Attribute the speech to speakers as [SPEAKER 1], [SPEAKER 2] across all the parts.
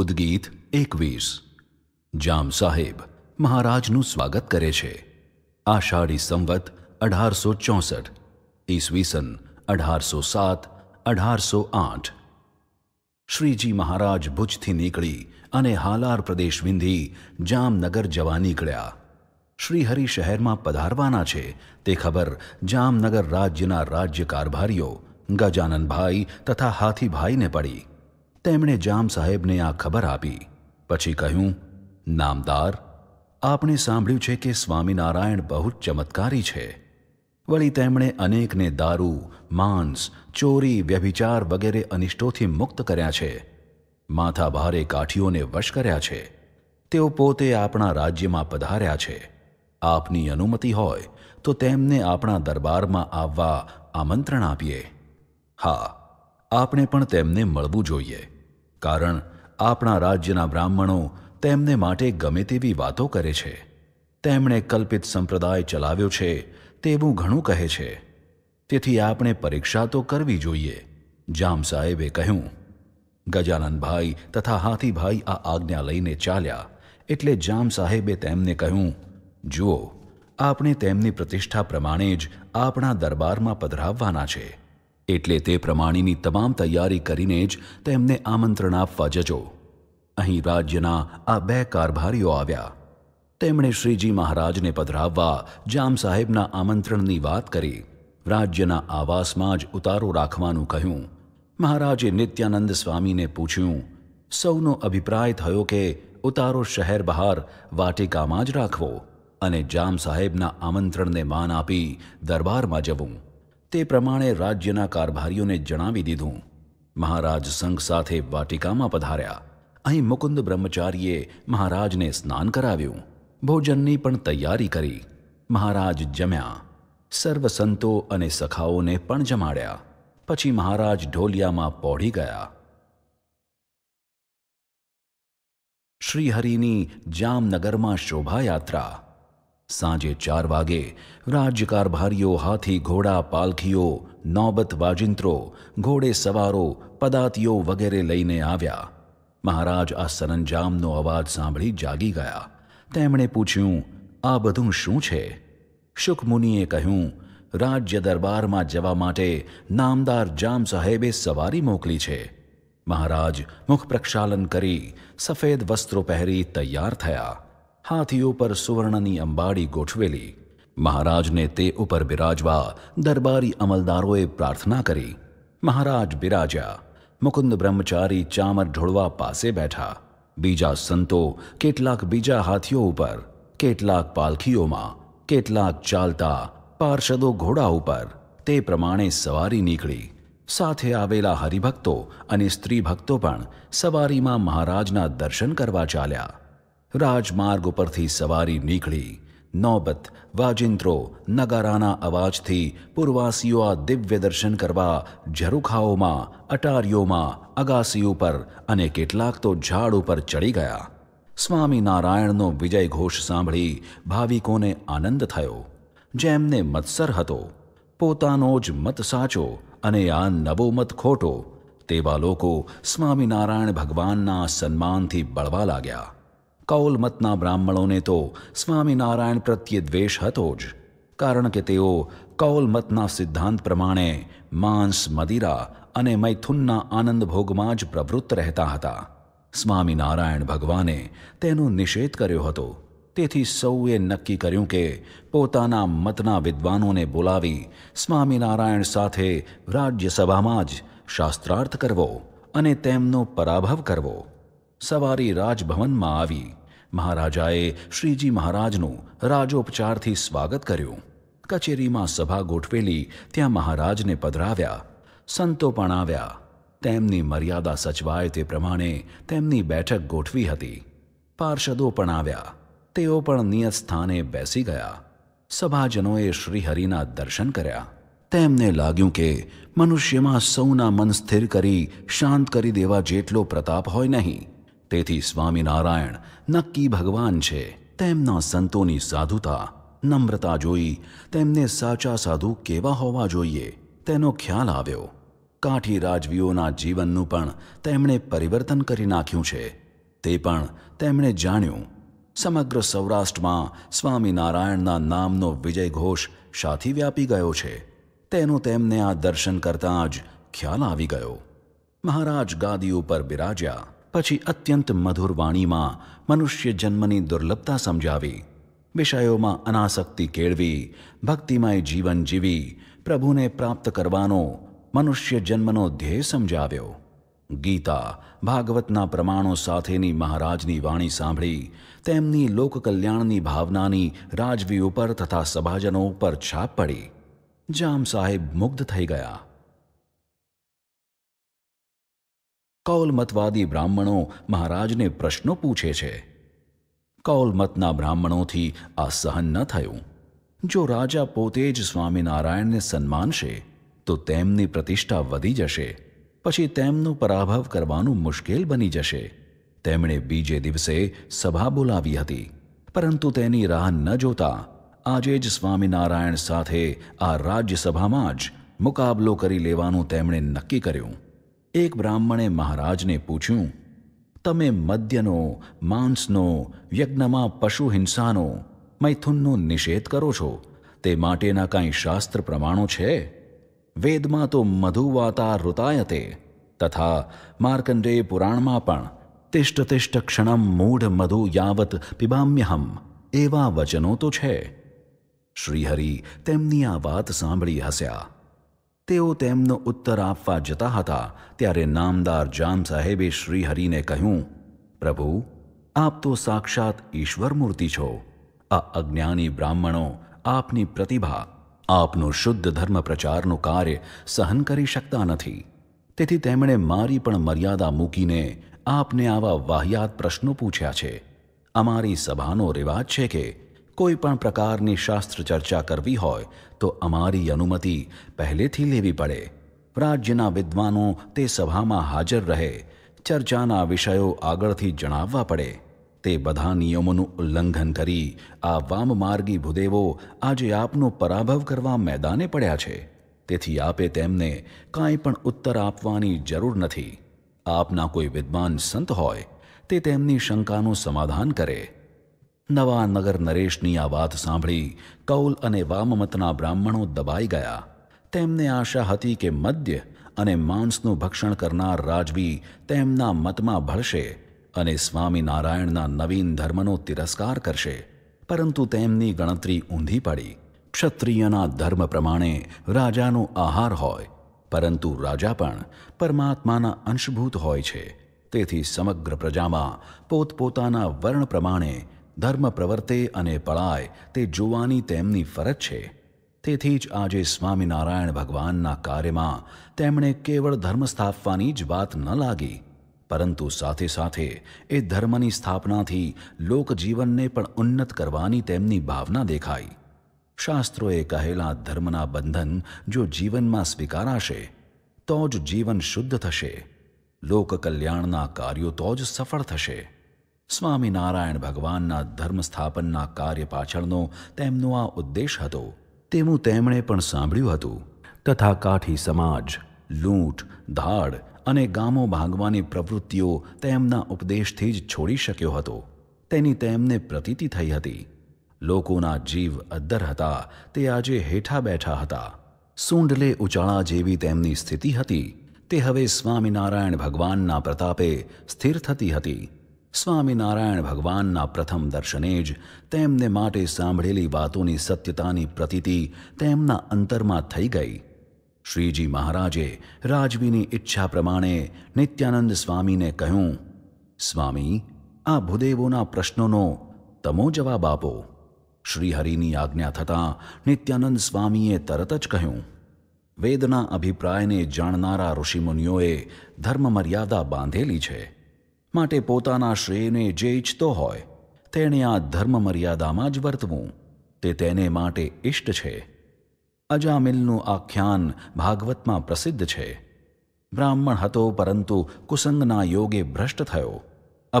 [SPEAKER 1] ઉદગીત એકવીસ જામ સાહેબ મહારાજનું સ્વાગત કરે છે આષાઢી સંવત અઢારસો ચોસઠ ઈસવીસન અઢારસો સાત અઢારસો આઠ શ્રીજી મહારાજ ભુજથી નીકળી અને હાલાર પ્રદેશ વિંધી જામનગર જવા નીકળ્યા શ્રીહરિ શહેરમાં પધારવાના છે તે ખબર જામનગર રાજ્યના રાજ્ય કારભારીઓ ગજાનનભાઈ તથા હાથીભાઈને પડી તેમણે જામ સાહેબને આ ખબર આપી પછી કહ્યું નામદાર આપણે સાંભળ્યું છે કે સ્વામિનારાયણ બહુ જ ચમત્કારી છે વળી તેમણે અનેકને દારૂ માંસ ચોરી વ્યભિચાર વગેરે અનિષ્ટોથી મુક્ત કર્યા છે માથાભારે કાઠીઓને વશ કર્યા છે તેઓ પોતે આપણા રાજ્યમાં પધાર્યા છે આપની અનુમતિ હોય તો તેમને આપણા દરબારમાં આવવા આમંત્રણ આપીએ હા આપણે પણ તેમને મળવું જોઈએ કારણ આપણા રાજ્યના બ્રાહ્મણો તેમને માટે ગમે તેવી વાતો કરે છે તેમણે કલ્પિત સંપ્રદાય ચલાવ્યો છે તેવું ઘણું કહે છે તેથી આપણે પરીક્ષા તો કરવી જોઈએ જામ સાહેબે કહ્યું ગજાનંદભાઈ તથા હાથીભાઈ આ આજ્ઞા લઈને ચાલ્યા એટલે જામ સાહેબે તેમને કહ્યું જુઓ આપણે તેમની પ્રતિષ્ઠા પ્રમાણે જ આપણા દરબારમાં પધરાવવાના છે એટલે તે પ્રમાણેની તમામ તૈયારી કરીને જ તેમને આમંત્રણ આપવા જજો અહીં રાજ્યના આ બે કારભારીઓ આવ્યા તેમણે શ્રીજી મહારાજને પધરાવવા જામ સાહેબના આમંત્રણની વાત કરી રાજ્યના આવાસમાં જ ઉતારો રાખવાનું કહ્યું મહારાજે નિત્યાનંદ સ્વામીને પૂછ્યું સૌનો અભિપ્રાય થયો કે ઉતારો શહેર બહાર વાટિકામાં જ રાખવો અને જામ સાહેબના આમંત્રણને માન આપી દરબારમાં જવું તે પ્રમાણે રાજ્યના કારભારીઓને જણાવી દીધું મહારાજ સંઘ સાથે વાટિકામાં પધાર્યા અહીં મુકુંદ બ્રહ્મચારીએ મહારાજને સ્નાન કરાવ્યું ભોજનની પણ તૈયારી કરી મહારાજ જમ્યા સર્વ સંતો અને સખાઓને પણ જમાડ્યા પછી મહારાજ ઢોલિયામાં પહોળી ગયા શ્રીહરિની જામનગરમાં શોભાયાત્રા સાંજે ચાર વાગે રાજ્યકારભારીઓ હાથી ઘોડા પાલખીઓ નોબત વાજિંત્રો ઘોડે સવારો પદાતીઓ વગેરે લઈને આવ્યા મહારાજ આ સરંજામનો અવાજ સાંભળી જાગી ગયા તેમણે પૂછ્યું આ બધું શું છે શુકમુનિએ કહ્યું રાજ્ય દરબારમાં જવા માટે નામદાર જામ સાહેબે સવારી મોકલી છે મહારાજ મુખ પ્રક્ષાલન કરી સફેદ વસ્ત્રો પહેરી તૈયાર થયા હાથીઓ પર સુવર્ણની અંબાડી ગોઠવેલી મહારાજને તે ઉપર બિરાજવા દરબારી અમલદારોએ પ્રાર્થના કરી મહારાજ બિરાજ્યા મુકુંદ બ્રહ્મચારી ચામર ઢોળવા પાસે બેઠા બીજા સંતો કેટલાક બીજા હાથીઓ ઉપર કેટલાક પાલખીઓમાં કેટલાક ચાલતા પાર્ષદો ઘોડા ઉપર તે પ્રમાણે સવારી નીકળી સાથે આવેલા હરિભક્તો અને સ્ત્રી ભક્તો પણ સવારીમાં મહારાજના દર્શન કરવા ચાલ્યા રાજમાર્ગ ઉપરથી સવારી નીકળી નોબત વાજિંત્રો નગારાના અવાજથી પૂર્વાસીઓ આ દિવ્ય દર્શન કરવા ઝરુખાઓમાં અટારીઓમાં અગાસી ઉપર અને કેટલાક તો ઝાડ ઉપર ચડી ગયા સ્વામિનારાયણનો વિજય ઘોષ સાંભળી ભાવિકોને આનંદ થયો જેમને મત્સર હતો પોતાનો જ મત સાચો અને આ નવો મત ખોટો તેવા લોકો સ્વામિનારાયણ ભગવાનના સન્માનથી બળવા લાગ્યા કૌલમતના બ્રાહ્મણોને તો સ્વામિનારાયણ પ્રત્યે દ્વેષ હતો જ કારણ કે તેઓ કૌલમતના સિદ્ધાંત પ્રમાણે માંસ મદિરા અને મૈથુનના આનંદભોગમાં જ પ્રવૃત્ત રહેતા હતા સ્વામિનારાયણ ભગવાને તેનો નિષેધ કર્યો હતો તેથી સૌએ નક્કી કર્યું કે પોતાના મતના વિદ્વાનોને બોલાવી સ્વામિનારાયણ સાથે રાજ્યસભામાં જ શાસ્ત્રાર્થ કરવો અને તેમનો પરાભવ કરવો સવારી રાજભવનમાં આવી મહારાજાએ શ્રીજી મહારાજનું રાજોપચારથી સ્વાગત કર્યું કચેરીમાં સભા ગોઠવેલી ત્યાં મહારાજને પધરાવ્યા સંતો પણ આવ્યા તેમની મર્યાદા સચવાય તે પ્રમાણે તેમની બેઠક ગોઠવી હતી પાર્ષદો પણ આવ્યા તેઓ પણ નિયત સ્થાને બેસી ગયા સભાજનોએ શ્રીહરિના દર્શન કર્યા તેમને લાગ્યું કે મનુષ્યમાં સૌના મન સ્થિર કરી શાંત કરી દેવા જેટલો પ્રતાપ હોય નહીં તેથી સ્વામિનારાયણ નક્કી ભગવાન છે તેમના સંતોની સાધુતા નમ્રતા જોઈ તેમને સાચા સાધુ કેવા હોવા જોઈએ તેનો ખ્યાલ આવ્યો કાઠી રાજવીઓના જીવનનું પણ તેમણે પરિવર્તન કરી નાખ્યું છે તે પણ તેમણે જાણ્યું સમગ્ર સૌરાષ્ટ્રમાં સ્વામિનારાયણના નામનો વિજય ઘોષ સાથી વ્યાપી ગયો છે તેનો તેમને આ દર્શન કરતાં જ ખ્યાલ આવી ગયો મહારાજ ગાદી ઉપર બિરાજ્યા પછી અત્યંત મધુર વાણીમાં મનુષ્ય જન્મની દુર્લભતા સમજાવી વિષયોમાં અનાસક્તિ કેળવી ભક્તિમય જીવન જીવી પ્રભુને પ્રાપ્ત કરવાનો મનુષ્ય જન્મનો ધ્યેય સમજાવ્યો ગીતા ભાગવતના પ્રમાણો સાથેની મહારાજની વાણી સાંભળી તેમની લોકકલ્યાણની ભાવનાની રાજવી ઉપર તથા સભાજનો ઉપર છાપ પડી જામ સાહેબ મુગ્ધ થઈ ગયા કૌલમતવાદી બ્રાહ્મણો મહારાજને પ્રશ્નો પૂછે છે કૌલમતના બ્રાહ્મણોથી આ સહન ન થયું જો રાજા પોતે જ સ્વામિનારાયણને સન્માનશે તો તેમની પ્રતિષ્ઠા વધી જશે પછી તેમનો પરાભવ કરવાનું મુશ્કેલ બની જશે તેમણે બીજે દિવસે સભા બોલાવી હતી પરંતુ તેની રાહ ન જોતા આજે જ સ્વામિનારાયણ સાથે આ રાજ્યસભામાં જ મુકાબલો કરી લેવાનું તેમણે નક્કી કર્યું એક બ્રાહ્મણે મહારાજને પૂછ્યું તમે મદ્યનો માંસનો યજ્ઞમાં પશુ હિંસાનો મૈથુનનો નિષેધ કરો છો તે માટેના કાંઈ શાસ્ત્ર પ્રમાણો છે વેદમાં તો મધુવાતા ઋતાયતે તથા માર્કંડેય પુરાણમાં પણ તિષ્ઠ તિષ્ઠ ક્ષણમ મૂઢ મધુ યાવત પિબામ્યહમ એવા વચનો તો છે શ્રીહરિ તેમની આ વાત સાંભળી હસ્યા તેઓ તેમનો ઉત્તર આપવા જતા હતા ત્યારે નામદાર જામ સાહેબે શ્રીહરિને કહ્યું પ્રભુ આપ તો સાક્ષાત ઈશ્વર મૂર્તિ છો આ અજ્ઞાની બ્રાહ્મણો આપની પ્રતિભા આપનો શુદ્ધ ધર્મ પ્રચારનું કાર્ય સહન કરી શકતા નથી તેથી તેમણે મારી પણ મર્યાદા મૂકીને આપને આવા વાહિયાત પ્રશ્નો પૂછ્યા છે અમારી સભાનો રિવાજ છે કે કોઈ પણ પ્રકારની શાસ્ત્ર ચર્ચા કરવી હોય તો અમારી અનુમતિ પહેલેથી લેવી પડે રાજ્યના વિદ્વાનો તે સભામાં હાજર રહે ચર્ચાના વિષયો આગળથી જણાવવા પડે તે બધા નિયમોનું ઉલ્લંઘન કરી આ વામમાર્ગી ભૂદેવો આજે આપનો પરાભવ કરવા મેદાને પડ્યા છે તેથી આપે તેમને કાંઈ પણ ઉત્તર આપવાની જરૂર નથી આપના કોઈ વિદ્વાન સંત હોય તે તેમની શંકાનું સમાધાન કરે નવાનગર નરેશની આ વાત સાંભળી કૌલ અને વામમતના બ્રાહ્મણો દબાઈ ગયા તેમને આશા હતી કે મદ્ય અને માંસનું ભક્ષણ કરનાર રાજવી તેમના મતમાં ભળશે અને સ્વામિનારાયણના નવીન ધર્મનો તિરસ્કાર કરશે પરંતુ તેમની ગણતરી ઊંધી પડી ક્ષત્રિયના ધર્મ પ્રમાણે રાજાનો આહાર હોય પરંતુ રાજા પણ પરમાત્માના અંશભૂત હોય છે તેથી સમગ્ર પ્રજામાં પોતપોતાના વર્ણ પ્રમાણે ધર્મ પ્રવર્તે અને પળાય તે જોવાની તેમની ફરજ છે તેથી જ આજે સ્વામિનારાયણ ભગવાનના કાર્યમાં તેમણે કેવળ ધર્મ સ્થાપવાની જ વાત ન લાગી પરંતુ સાથે સાથે એ ધર્મની સ્થાપનાથી લોકજીવનને પણ ઉન્નત કરવાની તેમની ભાવના દેખાઈ શાસ્ત્રોએ કહેલા ધર્મના બંધન જો જીવનમાં સ્વીકારાશે તો જ જીવન શુદ્ધ થશે લોકકલ્યાણના કાર્યો તો જ સફળ થશે સ્વામિનારાયણ ભગવાનના ધર્મ સ્થાપનના કાર્ય પાછળનો તેમનો આ ઉદ્દેશ હતો તેવું તેમણે પણ સાંભળ્યું હતું તથા કાઠી સમાજ લૂંટ ધાડ અને ગામો ભાંગવાની પ્રવૃત્તિઓ તેમના ઉપદેશથી જ છોડી શક્યો હતો તેની તેમને પ્રતીતિ થઈ હતી લોકોના જીવ અદ્દર હતા તે આજે હેઠા બેઠા હતા સૂંડલે ઉચાળા જેવી તેમની સ્થિતિ હતી તે હવે સ્વામિનારાયણ ભગવાનના પ્રતાપે સ્થિર થતી હતી સ્વામિનારાયણ ભગવાનના પ્રથમ દર્શને જ તેમને માટે સાંભળેલી વાતોની સત્યતાની પ્રતીતિ તેમના અંતરમાં થઈ ગઈ શ્રીજી મહારાજે રાજવીની ઈચ્છા પ્રમાણે નિત્યાનંદ સ્વામીને કહ્યું સ્વામી આ ભૂદેવોના પ્રશ્નોનો તમો જવાબ આપો શ્રીહરિની આજ્ઞા થતાં નિત્યાનંદ સ્વામીએ તરત જ કહ્યું વેદના અભિપ્રાયને જાણનારા ઋષિમુનિઓએ ધર્મમર્યાદા બાંધેલી છે માટે પોતાના શ્રેયને જે ઈચ્છતો હોય તેણે આ ધર્મ મર્યાદામાં જ વર્તવું તે તેને માટે ઇષ્ટ છે અજામિલનું આખ્યાન ભાગવતમાં પ્રસિદ્ધ છે બ્રાહ્મણ હતો પરંતુ કુસંગના યોગે ભ્રષ્ટ થયો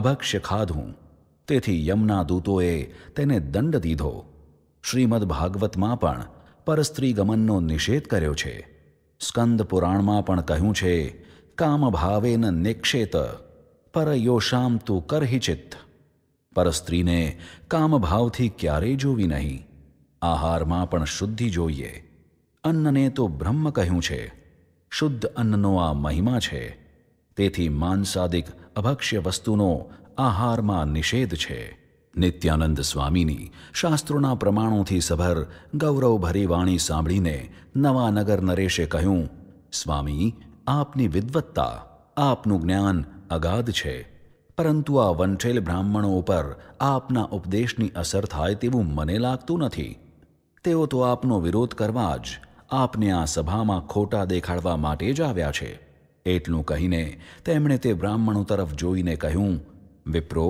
[SPEAKER 1] અભક્ષ્ય ખાધું તેથી યમના દૂતોએ તેને દંડ દીધો શ્રીમદ ભાગવતમાં પણ પરસ્ત્રી ગમનનો નિષેધ કર્યો છે સ્કંદ પુરાણમાં પણ કહ્યું છે કામ ભાવેન નિક્ષેત પરયોશામ તું કરહિચિત સ્ત્રીને કામભાવથી ક્યારેય જોવી નહીં આહારમાં પણ શુદ્ધિ જોઈએ અન્નને તો બ્રહ્મ કહ્યું છે શુદ્ધ અન્નનો આ મહિમા છે તેથી માનસાદિક અભક્ષ્ય વસ્તુનો આહારમાં નિષેધ છે નિત્યાનંદ સ્વામીની શાસ્ત્રોના પ્રમાણોથી સભર ગૌરવભરી વાણી સાંભળીને નવાનગર નરેશે કહ્યું સ્વામી આપની વિદવત્તા આપનું જ્ઞાન અગાધ છે પરંતુ આ વંઠેલ બ્રાહ્મણો ઉપર આપના ઉપદેશની અસર થાય તેવું મને લાગતું નથી તેઓ તો આપનો વિરોધ કરવા જ આપને આ સભામાં ખોટા દેખાડવા માટે જ આવ્યા છે એટલું કહીને તેમણે તે બ્રાહ્મણો તરફ જોઈને કહ્યું વિપ્રો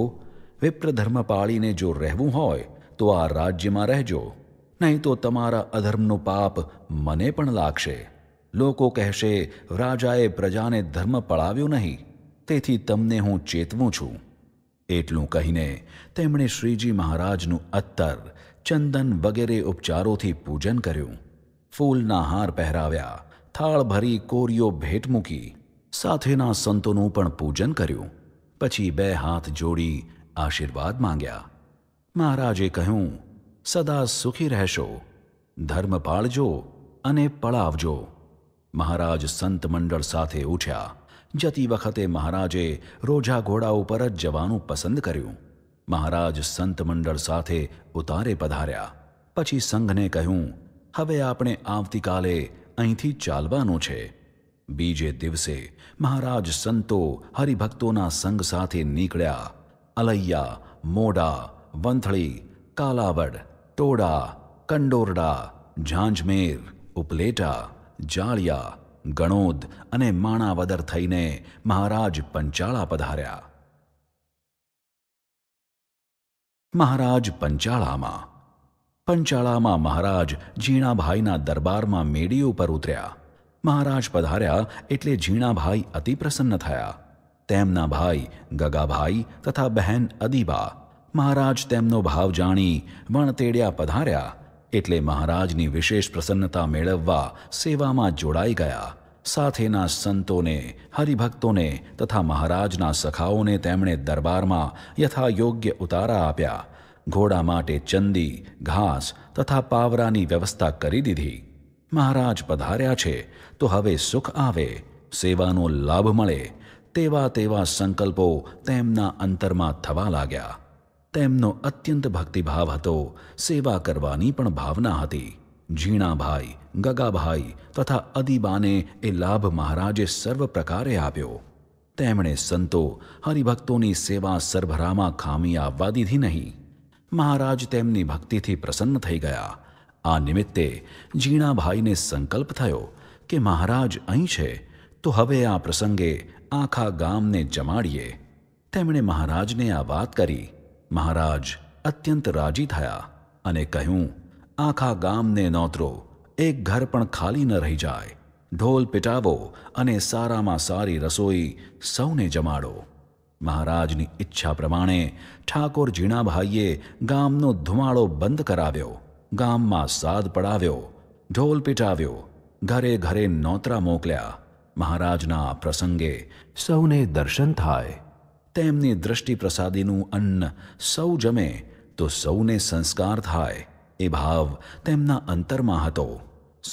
[SPEAKER 1] વિપ્ર ધર્મ પાળીને જો રહેવું હોય તો આ રાજ્યમાં રહેજો નહીં તો તમારા અધર્મનો પાપ મને પણ લાગશે લોકો કહેશે રાજાએ પ્રજાને ધર્મ પળાવ્યો નહીં તેથી તમને હું ચેતવું છું એટલું કહીને તેમણે શ્રીજી મહારાજનું અત્તર ચંદન વગેરે ઉપચારોથી પૂજન કર્યું ફૂલના હાર પહેરાવ્યા થાળ ભરી કોરીઓ ભેટ મૂકી સાથેના સંતોનું પણ પૂજન કર્યું પછી બે હાથ જોડી આશીર્વાદ માંગ્યા મહારાજે કહ્યું સદા સુખી રહેશો ધર્મ પાળજો અને પળાવજો મહારાજ સંત મંડળ સાથે ઉઠ્યા જતી વખતે મહારાજે રોજા ઘોડા ઉપર જ જવાનું પસંદ કર્યું મહારાજ સંત મંડળ સાથે ઉતારે પધાર્યા પછી સંઘને કહ્યું હવે આપણે આવતીકાલે અહીંથી ચાલવાનું છે બીજે દિવસે મહારાજ સંતો હરિભક્તોના સંઘ સાથે નીકળ્યા અલૈયા મોડા વંથળી કાલાવડ ટોડા કંડોરડા ઝાંઝમેર ઉપલેટા જાળિયા ગણોદ અને માણાવદર થઈને મહારાજ પંચાળા પધાર્યા મહારાજ પંચાળામાં પંચાળામાં મહારાજ ઝીણાભાઈના દરબારમાં મેડી ઉપર ઉતર્યા મહારાજ પધાર્યા એટલે ઝીણાભાઈ અતિ પ્રસન્ન થયા તેમના ભાઈ ગગાભાઈ તથા બહેન અદીબા મહારાજ તેમનો ભાવ જાણી વણતેડ્યા પધાર્યા એટલે મહારાજની વિશેષ પ્રસન્નતા મેળવવા સેવામાં જોડાઈ ગયા સાથેના સંતોને હરિભક્તોને તથા મહારાજના સખાઓને તેમણે દરબારમાં યથા યોગ્ય ઉતારા આપ્યા ઘોડા માટે ચંદી ઘાસ તથા પાવરાની વ્યવસ્થા કરી દીધી મહારાજ પધાર્યા છે તો હવે સુખ આવે સેવાનો લાભ મળે તેવા તેવા સંકલ્પો તેમના અંતરમાં થવા લાગ્યા તેમનો અત્યંત ભક્તિભાવ હતો સેવા કરવાની પણ ભાવના હતી ઝીણાભાઈ ગગાભાઈ તથા અદીબાને એ લાભ મહારાજે સર્વ પ્રકારે આપ્યો તેમણે સંતો હરિભક્તોની સેવા સરભરામાં ખામી આવવા દીધી નહીં મહારાજ તેમની ભક્તિથી પ્રસન્ન થઈ ગયા આ નિમિત્તે જીણાભાઈને સંકલ્પ થયો કે મહારાજ અહીં છે તો હવે આ પ્રસંગે આખા ગામને જમાડીએ તેમણે મહારાજને આ વાત કરી મહારાજ અત્યંત રાજી થયા અને કહ્યું આખા ગામને નોતરો એક ઘર પણ ખાલી ન રહી જાય ઢોલ પેટાવો અને સારામાં સારી રસોઈ સૌને જમાડો મહારાજની ઈચ્છા પ્રમાણે ઠાકોર ઝીણાભાઈએ ગામનો ધુમાડો બંધ કરાવ્યો ગામમાં સાદ પડાવ્યો ઢોલ પીટાવ્યો ઘરે ઘરે નોતરા મોકલ્યા મહારાજના પ્રસંગે સૌને દર્શન થાય તેમની દ્રષ્ટિ પ્રસાદીનું અન્ન સૌ જમે તો સૌને સંસ્કાર થાય એ ભાવ તેમના અંતરમાં હતો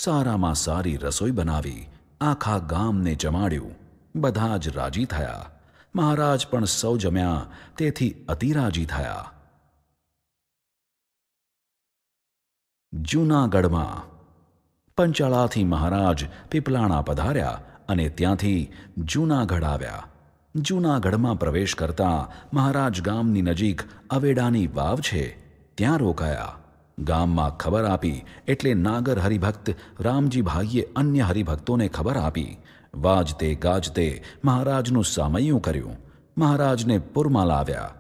[SPEAKER 1] સારામાં સારી રસોઈ બનાવી આખા ગામને જમાડ્યું બધા જ રાજી થયા મહારાજ પણ સૌ જમ્યા તેથી અતિરાજી થયા જૂનાગઢમાં પંચાળાથી મહારાજ પીપલાણા પધાર્યા અને ત્યાંથી જૂનાગઢ આવ્યા જૂનાગઢમાં પ્રવેશ કરતા મહારાજ ગામની નજીક અવેડાની વાવ છે ત્યાં રોકાયા ગામમાં ખબર આપી એટલે નાગર હરિભક્ત રામજીભાઈએ અન્ય હરિભક્તોને ખબર આપી વાજતે ગાજતે મહારાજનું સામૈયું કર્યું મહારાજને પુરમાં લાવ્યા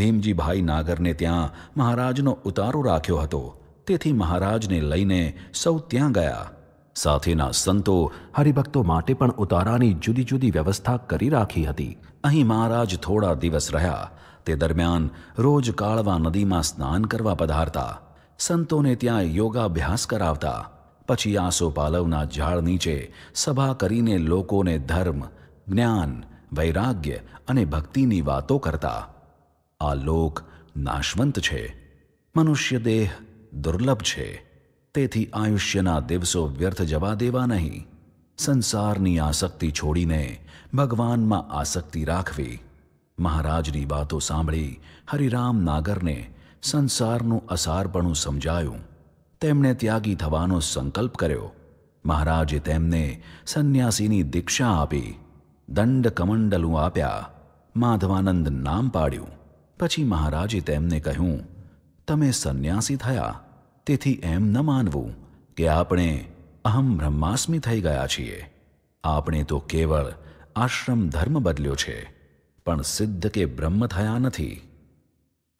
[SPEAKER 1] ભીમજીભાઈ નાગરને ત્યાં મહારાજનો ઉતારો રાખ્યો હતો તેથી મહારાજને લઈને સૌ ત્યાં ગયા સાથેના સંતો હરિભક્તો માટે પણ ઉતારાની જુદી જુદી વ્યવસ્થા કરી રાખી હતી અહીં મહારાજ થોડા દિવસ રહ્યા તે દરમિયાન રોજ કાળવા નદીમાં સ્નાન કરવા પધારતા સંતોને ત્યાં યોગાભ્યાસ કરાવતા પછી આસોપાલવના ઝાડ નીચે સભા કરીને લોકોને ધર્મ જ્ઞાન વૈરાગ્ય અને ભક્તિની વાતો કરતા આ લોક નાશવંત છે મનુષ્ય દેહ દુર્લભ છે તેથી આયુષ્યના દિવસો વ્યર્થ જવા દેવા નહીં સંસારની આસક્તિ છોડીને ભગવાનમાં આસક્તિ રાખવી મહારાજની વાતો સાંભળી હરિરામ નાગરને સંસારનું અસારપણું સમજાયું તેમણે ત્યાગી થવાનો સંકલ્પ કર્યો મહારાજે તેમને સંન્યાસીની દીક્ષા આપી દંડ કમંડલું આપ્યા માધવાનંદ નામ પાડ્યું પછી મહારાજે તેમને કહ્યું તમે સંન્યાસી થયા તેથી એમ ન માનવું કે આપણે અહમ બ્રહ્માસ્મી થઈ ગયા છીએ આપણે તો કેવળ આશ્રમ ધર્મ બદલ્યો છે પણ સિદ્ધ કે બ્રહ્મ થયા નથી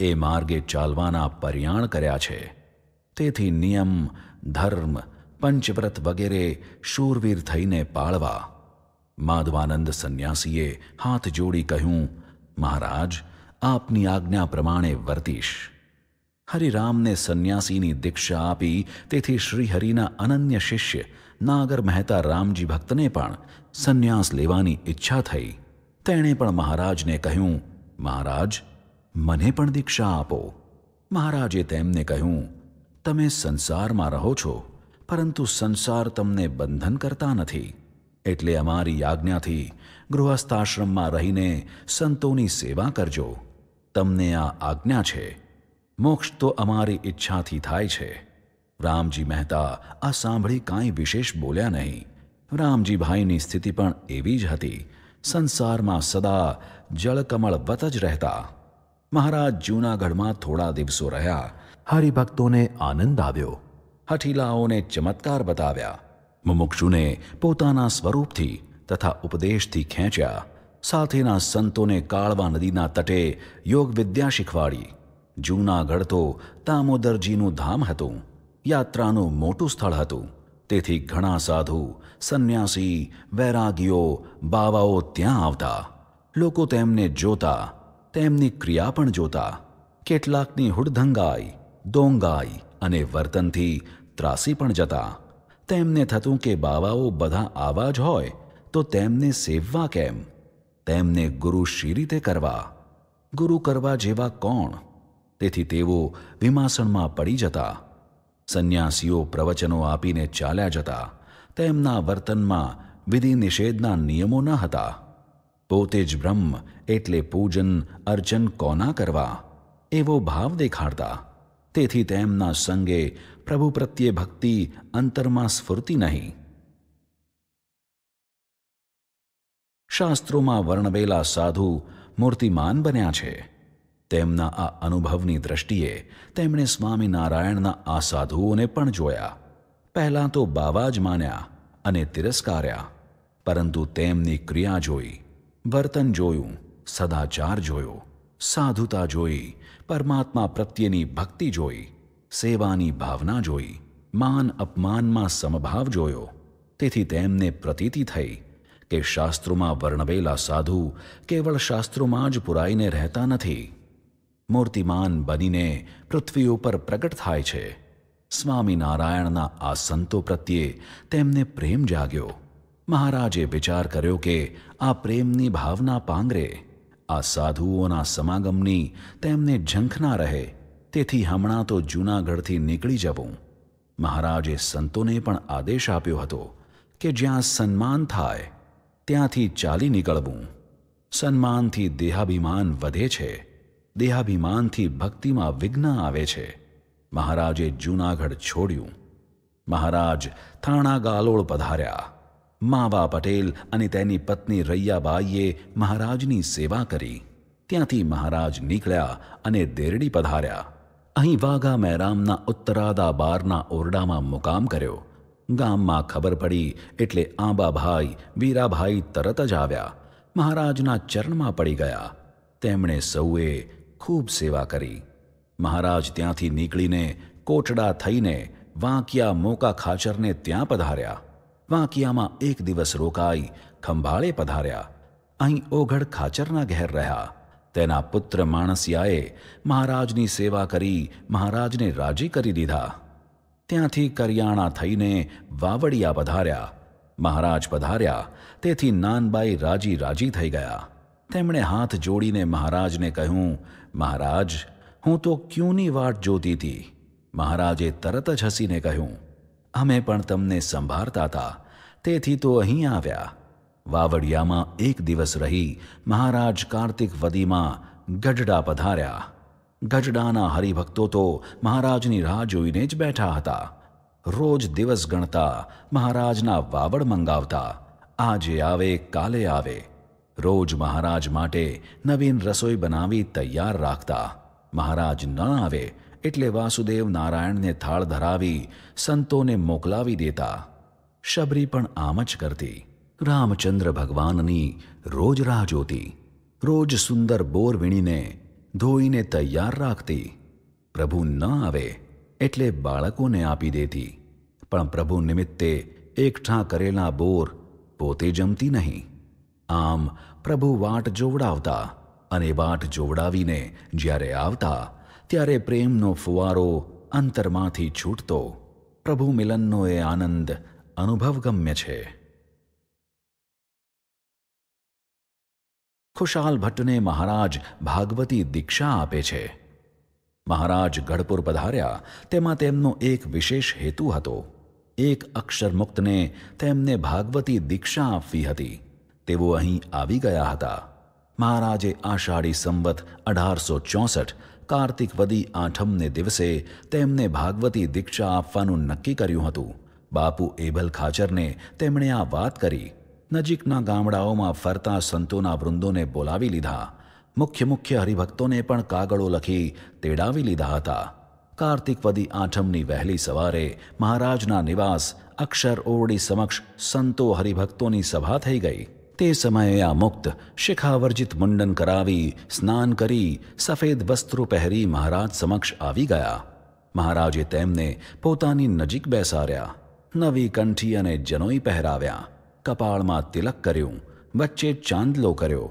[SPEAKER 1] એ માર્ગે ચાલવાના પરિયાણ કર્યા છે તેથી નિયમ ધર્મ પંચવ્રત વગેરે શૂરવીર થઈને પાળવા માધવાનંદ સંન્યાસીએ હાથ જોડી કહ્યું મહારાજ આપની આજ્ઞા પ્રમાણે વર્તીશ હરિરામને સંન્યાસીની દીક્ષા આપી તેથી શ્રીહરિના અનન્ય શિષ્ય નાગર મહેતા રામજી ભક્તને પણ સંન્યાસ લેવાની ઈચ્છા થઈ તેણે પણ મહારાજને કહ્યું મહારાજ મને પણ દીક્ષા આપો મહારાજે તેમને કહ્યું તમે સંસારમાં રહો છો પરંતુ સંસાર તમને બંધન કરતા નથી એટલે અમારી આજ્ઞાથી ગૃહસ્થાશ્રમમાં રહીને સંતોની સેવા કરજો તમને આ આજ્ઞા છે મોક્ષ તો અમારી ઈચ્છાથી થાય છે રામજી મહેતા આ સાંભળી કાંઈ વિશેષ બોલ્યા નહીં રામજી ભાઈની સ્થિતિ પણ એવી જ હતી સંસારમાં સદા જળકમળવત જ રહેતા મહારાજ જૂનાગઢમાં થોડા દિવસો રહ્યા હરિભક્તોને આનંદ આવ્યો હઠીલાઓને ચમત્કાર બતાવ્યા મુમુક્ષુને પોતાના સ્વરૂપથી તથા ઉપદેશથી ખેંચ્યા સાથેના સંતોને કાળવા નદીના તટે યોગ વિદ્યા શીખવાડી જૂનાગઢ તો દામોદરજીનું ધામ હતું યાત્રાનું મોટું સ્થળ હતું તેથી ઘણા સાધુ સંન્યાસી વૈરાગીઓ બાવાઓ ત્યાં આવતા લોકો તેમને જોતા તેમની ક્રિયા પણ જોતા કેટલાકની હુડધંગાઈ દોંગાઈ અને વર્તનથી ત્રાસી પણ જતા તેમને થતું કે બાવાઓ બધા આવા જ હોય તો તેમને સેવવા કેમ તેમને ગુરુ શી રીતે કરવા ગુરુ કરવા જેવા કોણ તેથી તેઓ વિમાસણમાં પડી જતા સંન્યાસીઓ પ્રવચનો આપીને ચાલ્યા જતા તેમના વર્તનમાં વિધિ નિષેધના નિયમો ન હતા પોતે જ બ્રહ્મ એટલે પૂજન અર્ચન કોના કરવા એવો ભાવ દેખાડતા તેથી તેમના સંગે પ્રભુ પ્રત્યે ભક્તિ અંતરમાં સ્ફૂર્તિ નહીં શાસ્ત્રોમાં વર્ણવેલા સાધુ મૂર્તિમાન બન્યા છે તેમના આ અનુભવની દ્રષ્ટિએ તેમણે સ્વામિનારાયણના આ સાધુઓને પણ જોયા પહેલાં તો બાવા જ માન્યા અને તિરસ્કાર્યા પરંતુ તેમની ક્રિયા જોઈ વર્તન જોયું સદાચાર જોયો સાધુતા જોઈ પરમાત્મા પ્રત્યેની ભક્તિ જોઈ સેવાની ભાવના જોઈ માન અપમાનમાં સમભાવ જોયો તેથી તેમને પ્રતીતિ થઈ કે શાસ્ત્રોમાં વર્ણવેલા સાધુ કેવળ શાસ્ત્રોમાં જ પુરાઈને રહેતા નથી મૂર્તિમાન બનીને પૃથ્વી ઉપર પ્રગટ થાય છે સ્વામિનારાયણના આ સંતો પ્રત્યે તેમને પ્રેમ જાગ્યો મહારાજે વિચાર કર્યો કે આ પ્રેમની ભાવના પાંગરે આ સાધુઓના સમાગમની તેમને ઝંખના રહે તેથી હમણાં તો જૂનાગઢથી નીકળી જવું મહારાજે સંતોને પણ આદેશ આપ્યો હતો કે જ્યાં સન્માન થાય ત્યાંથી ચાલી નીકળવું સન્માનથી દેહાભિમાન વધે છે દેહાભિમાનથી ભક્તિમાં વિઘ્ન આવે છે મહારાજે જૂનાગઢ છોડ્યું મહારાજ થાણા ગાલોળ પધાર્યા માવા પટેલ અને તેની પત્ની રૈયાબાઈએ મહારાજની સેવા કરી ત્યાંથી મહારાજ નીકળ્યા અને દેરડી પધાર્યા અહીં વાઘા મહેરામના ઉત્તરાદા બારના ઓરડામાં મુકામ કર્યો ગામમાં ખબર પડી એટલે આંબાભાઈ વીરાભાઈ તરત જ આવ્યા મહારાજના ચરણમાં પડી ગયા તેમણે સૌએ ખૂબ સેવા કરી મહારાજ ત્યાંથી નીકળીને કોટડા થઈને વાંકિયા મોકા ખાચરને ત્યાં પધાર્યા વાંકિયામાં એક દિવસ રોકાઈ ખંભાળે પધાર્યા અહીં ઓઘડ ખાચરના ઘેર રહ્યા તેના પુત્ર માણસિયાએ મહારાજની સેવા કરી મહારાજને રાજી કરી દીધા ત્યાંથી કરિયાણા થઈને વાવડિયા પધાર્યા મહારાજ પધાર્યા તેથી નાનબાઈ રાજી રાજી થઈ ગયા તેમણે હાથ જોડીને મહારાજને કહ્યું મહારાજ હું તો ક્યુંની વાટ જોતી હતી મહારાજે તરત જ હસીને કહ્યું અમે પણ તમને સંભાળતા હતા તેથી તો અહીં આવ્યા વાવડિયામાં એક દિવસ રહી મહારાજ કાર્તિક વદીમાં ગઢડા પધાર્યા ગઢડાના હરિભક્તો તો મહારાજની રાહ જોઈને જ બેઠા હતા રોજ દિવસ ગણતા મહારાજના વાવડ મંગાવતા આજે આવે કાલે આવે રોજ મહારાજ માટે નવીન રસોઈ બનાવી તૈયાર રાખતા મહારાજ ન આવે એટલે વાસુદેવ નારાયણને થાળ ધરાવી સંતોને મોકલાવી દેતા શબરી પણ આમ જ કરતી રામચંદ્ર ભગવાનની રોજ રાહ જોતી રોજ સુંદર બોર વીણીને ધોઈને તૈયાર રાખતી પ્રભુ ન આવે એટલે બાળકોને આપી દેતી પણ પ્રભુ નિમિત્તે એકઠા કરેલા બોર પોતે જમતી નહીં આમ પ્રભુ વાટ જોવડાવતા અને વાટ જોવડાવીને જ્યારે આવતા ત્યારે પ્રેમનો ફુવારો અંતરમાંથી છૂટતો પ્રભુ મિલનનો એ આનંદ અનુભવગમ્ય છે ખુશાલ ભટ્ટને મહારાજ ભાગવતી દીક્ષા આપે છે મહારાજ ગઢપુર પધાર્યા તેમાં તેમનો એક વિશેષ હેતુ હતો એક અક્ષરમુક્તને તેમને ભાગવતી દીક્ષા આપવી હતી તેઓ અહીં આવી ગયા હતા મહારાજે આષાઢી સંવત અઢારસો ચોસઠ કાર્તિકવદી આઠમને દિવસે તેમને ભાગવતી દીક્ષા આપવાનું નક્કી કર્યું હતું બાપુ એભલ ખાચરને તેમણે આ વાત કરી નજીકના ગામડાઓમાં ફરતા સંતોના વૃંદોને બોલાવી લીધા મુખ્ય મુખ્ય હરિભક્તોને પણ કાગળો લખી તેડાવી લીધા હતા કાર્તિકવદી આઠમની વહેલી સવારે મહારાજના નિવાસ અક્ષર ઓરડી સમક્ષ સંતો હરિભક્તોની સભા થઈ ગઈ તે સમયે આ મુક્ત શિખાવર્જિત મુંડન કરાવી સ્નાન કરી સફેદ વસ્ત્રો પહેરી મહારાજ સમક્ષ આવી ગયા મહારાજે તેમને પોતાની નજીક બેસાર્યા નવી કંઠી અને જનોઈ પહેરાવ્યા કપાળમાં તિલક કર્યું વચ્ચે ચાંદલો કર્યો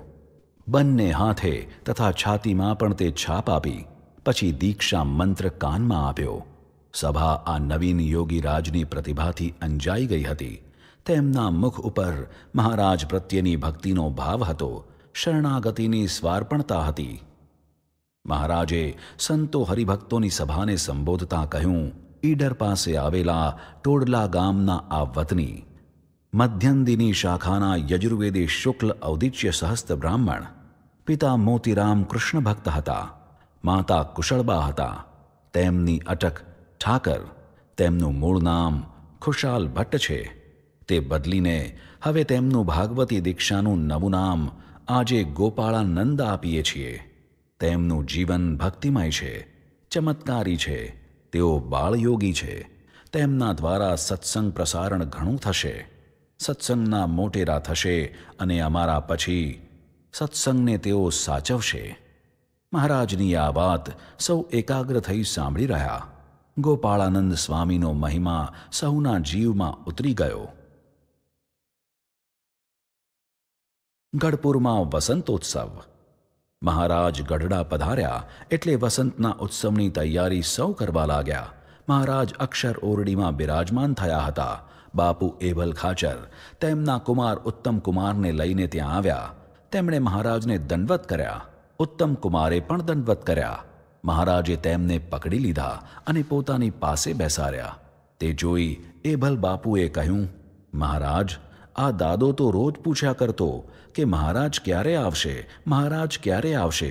[SPEAKER 1] બંને હાથે તથા છાતીમાં પણ તે છાપ આપી પછી દીક્ષા મંત્ર કાનમાં આપ્યો સભા આ નવીન યોગી રાજની પ્રતિભાથી અંજાઈ ગઈ હતી તેમના મુખ ઉપર મહારાજ પ્રત્યેની ભક્તિનો ભાવ હતો શરણાગતિની સ્વાર્પણતા હતી મહારાજે સંતો હરિભક્તોની સભાને સંબોધતા કહ્યું ઈડર પાસે આવેલા ટોડલા ગામના આ વતની મધ્યંદિની શાખાના યજુર્વેદે શુક્લ ઔદિત્ય સહસ્ત બ્રાહ્મણ પિતા મોતીરામ કૃષ્ણ ભક્ત હતા માતા કુશળબા હતા તેમની અટક ઠાકર તેમનું મૂળ નામ ખુશાલ ભટ્ટ છે તે બદલીને હવે તેમનું ભાગવતી દીક્ષાનું નવું નામ આજે ગોપાળાનંદ આપીએ છીએ તેમનું જીવન ભક્તિમય છે ચમત્કારી છે તેઓ બાળયોગી છે તેમના દ્વારા સત્સંગ પ્રસારણ ઘણું થશે સત્સંગના મોટેરા થશે અને અમારા પછી સત્સંગને તેઓ સાચવશે મહારાજની આ વાત સૌ એકાગ્ર થઈ સાંભળી રહ્યા ગોપાળાનંદ સ્વામીનો મહિમા સૌના જીવમાં ઉતરી ગયો ગઢપુરમાં વસંતોત્સવ મહારાજ ગઢડા પધાર્યા એટલે વસંતના ઉત્સવની તૈયારી સૌ કરવા લાગ્યા મહારાજ અક્ષર ઓરડીમાં બિરાજમાન થયા હતા બાપુ એભલ ખાચર તેમના કુમાર ઉત્તમ કુમારને લઈને ત્યાં આવ્યા તેમણે મહારાજને દંડવત કર્યા ઉત્તમ કુમારે પણ દંડવત કર્યા મહારાજે તેમને પકડી લીધા અને પોતાની પાસે બેસાડ્યા તે જોઈ એભલ બાપુએ કહ્યું મહારાજ આ દાદો તો રોજ પૂછ્યા કરતો કે મહારાજ ક્યારે આવશે મહારાજ ક્યારે આવશે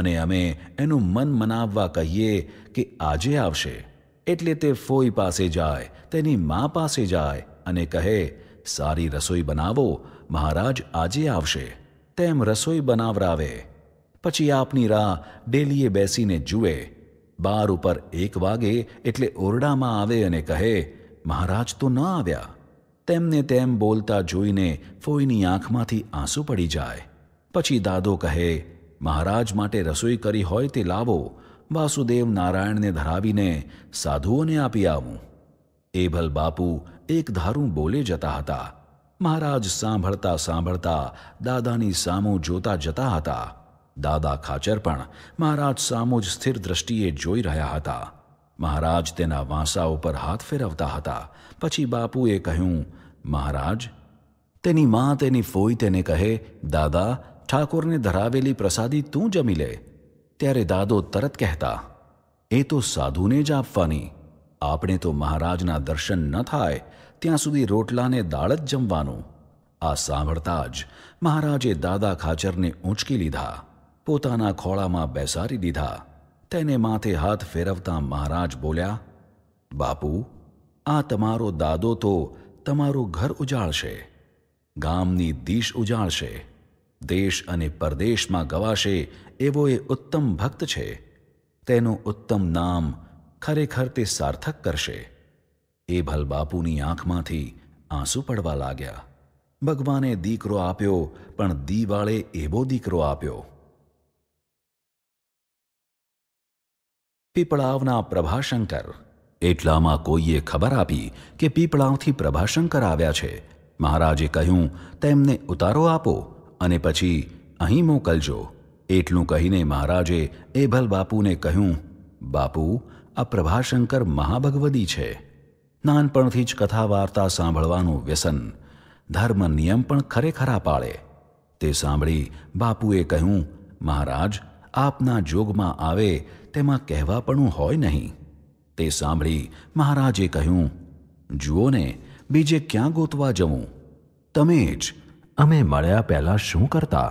[SPEAKER 1] અને અમે એનું મન મનાવવા કહીએ કે આજે આવશે એટલે તે ફોઈ પાસે જાય તેની મા પાસે જાય અને કહે સારી રસોઈ બનાવો મહારાજ આજે આવશે તેમ રસોઈ બનાવરાવે પછી આપની રાહ ડેલીએ બેસીને જુએ બાર ઉપર એક વાગે એટલે ઓરડામાં આવે અને કહે મહારાજ તો ન આવ્યા તેમને તેમ બોલતા જોઈને ફોઈની આંખમાંથી આંસુ પડી જાય પછી દાદો કહે મહારાજ માટે રસોઈ કરી હોય તે લાવો વાસુદેવ નારાયણને ધરાવીને સાધુઓને આપી આવું એભલ બાપુ એક ધારું બોલે જતા હતા મહારાજ સાંભળતા સાંભળતા દાદાની સામું જોતા જતા હતા દાદા ખાચર પણ મહારાજ સામો જ સ્થિર દ્રષ્ટિએ જોઈ રહ્યા હતા મહારાજ તેના વાંસા ઉપર હાથ ફેરવતા હતા પછી બાપુએ કહ્યું મહારાજ તેની મા તેની ફોઈ તેને કહે દાદા ઠાકોરને ધરાવેલી પ્રસાદી તું જમી લે ત્યારે દાદો તરત કહેતા એ તો સાધુને જ આપવાની આપણે તો મહારાજના દર્શન ન થાય ત્યાં સુધી રોટલાને દાળ જ જમવાનું આ સાંભળતા જ મહારાજે દાદા ખાચરને ઊંચકી લીધા પોતાના ખોળામાં બેસારી દીધા તેને માથે હાથ ફેરવતા મહારાજ બોલ્યા બાપુ આ તમારો દાદો તો તમારું ઘર ઉજાળશે ગામની દીશ ઉજાળશે દેશ અને પરદેશમાં ગવાશે એવો એ ઉત્તમ ભક્ત છે તેનું ઉત્તમ નામ ખરેખર તે સાર્થક કરશે એ ભલબાપુની આંખમાંથી આંસુ પડવા લાગ્યા ભગવાને દીકરો આપ્યો પણ દીવાળે એવો દીકરો આપ્યો પીપળાવના પ્રભાશંકર એટલામાં કોઈએ ખબર આપી કે પીપળાવથી પ્રભાશંકર આવ્યા છે મહારાજે કહ્યું તેમને ઉતારો આપો અને પછી અહીં મોકલજો એટલું કહીને મહારાજે એભલ બાપુને કહ્યું બાપુ આ પ્રભાશંકર મહાભગવદી છે નાનપણથી જ કથા વાર્તા સાંભળવાનું વ્યસન ધર્મ નિયમ પણ ખરેખરા પાળે તે સાંભળી બાપુએ કહ્યું મહારાજ આપના જોગમાં આવે તેમાં કહેવાપણું હોય નહીં તે સાંભળી મહારાજે કહ્યું જુઓ ને બીજે ક્યાં ગોતવા જવું તમે જ અમે મળ્યા પહેલાં શું કરતા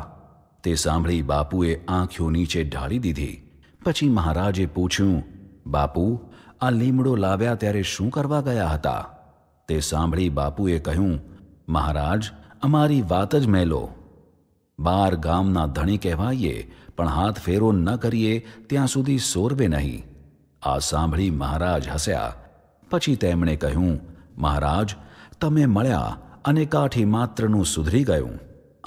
[SPEAKER 1] તે સાંભળી બાપુએ આંખો નીચે ઢાળી દીધી પછી મહારાજે પૂછ્યું બાપુ આ લીમડો લાવ્યા ત્યારે શું કરવા ગયા હતા તે સાંભળી બાપુએ કહ્યું મહારાજ અમારી વાત જ મેલો બાર ગામના ધણી કહેવાઈએ પણ હાથ ફેરો ન કરીએ ત્યાં સુધી સોરવે નહીં આ સાંભળી મહારાજ હસ્યા પછી તેમણે કહ્યું મહારાજ તમે મળ્યા અને કાઠી માત્રનું સુધરી ગયું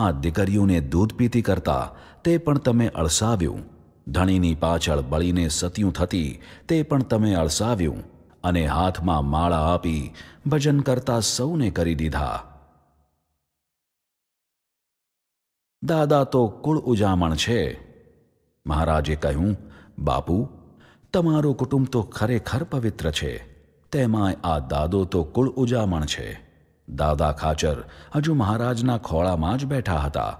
[SPEAKER 1] આ દીકરીઓને દૂધ પીતી કરતા તે પણ તમે અળસાવ્યું ધણીની પાછળ બળીને સત્યું થતી તે પણ તમે અળસાવ્યું અને હાથમાં માળા આપી ભજન કરતા સૌને કરી દીધા દાદા તો કુળ ઉજામણ છે મહારાજે કહ્યું બાપુ તમારું કુટુંબ તો ખરેખર પવિત્ર છે તેમાંય આ દાદો તો કુળ ઉજામણ છે દાદા ખાચર હજુ મહારાજના ખોળામાં જ બેઠા હતા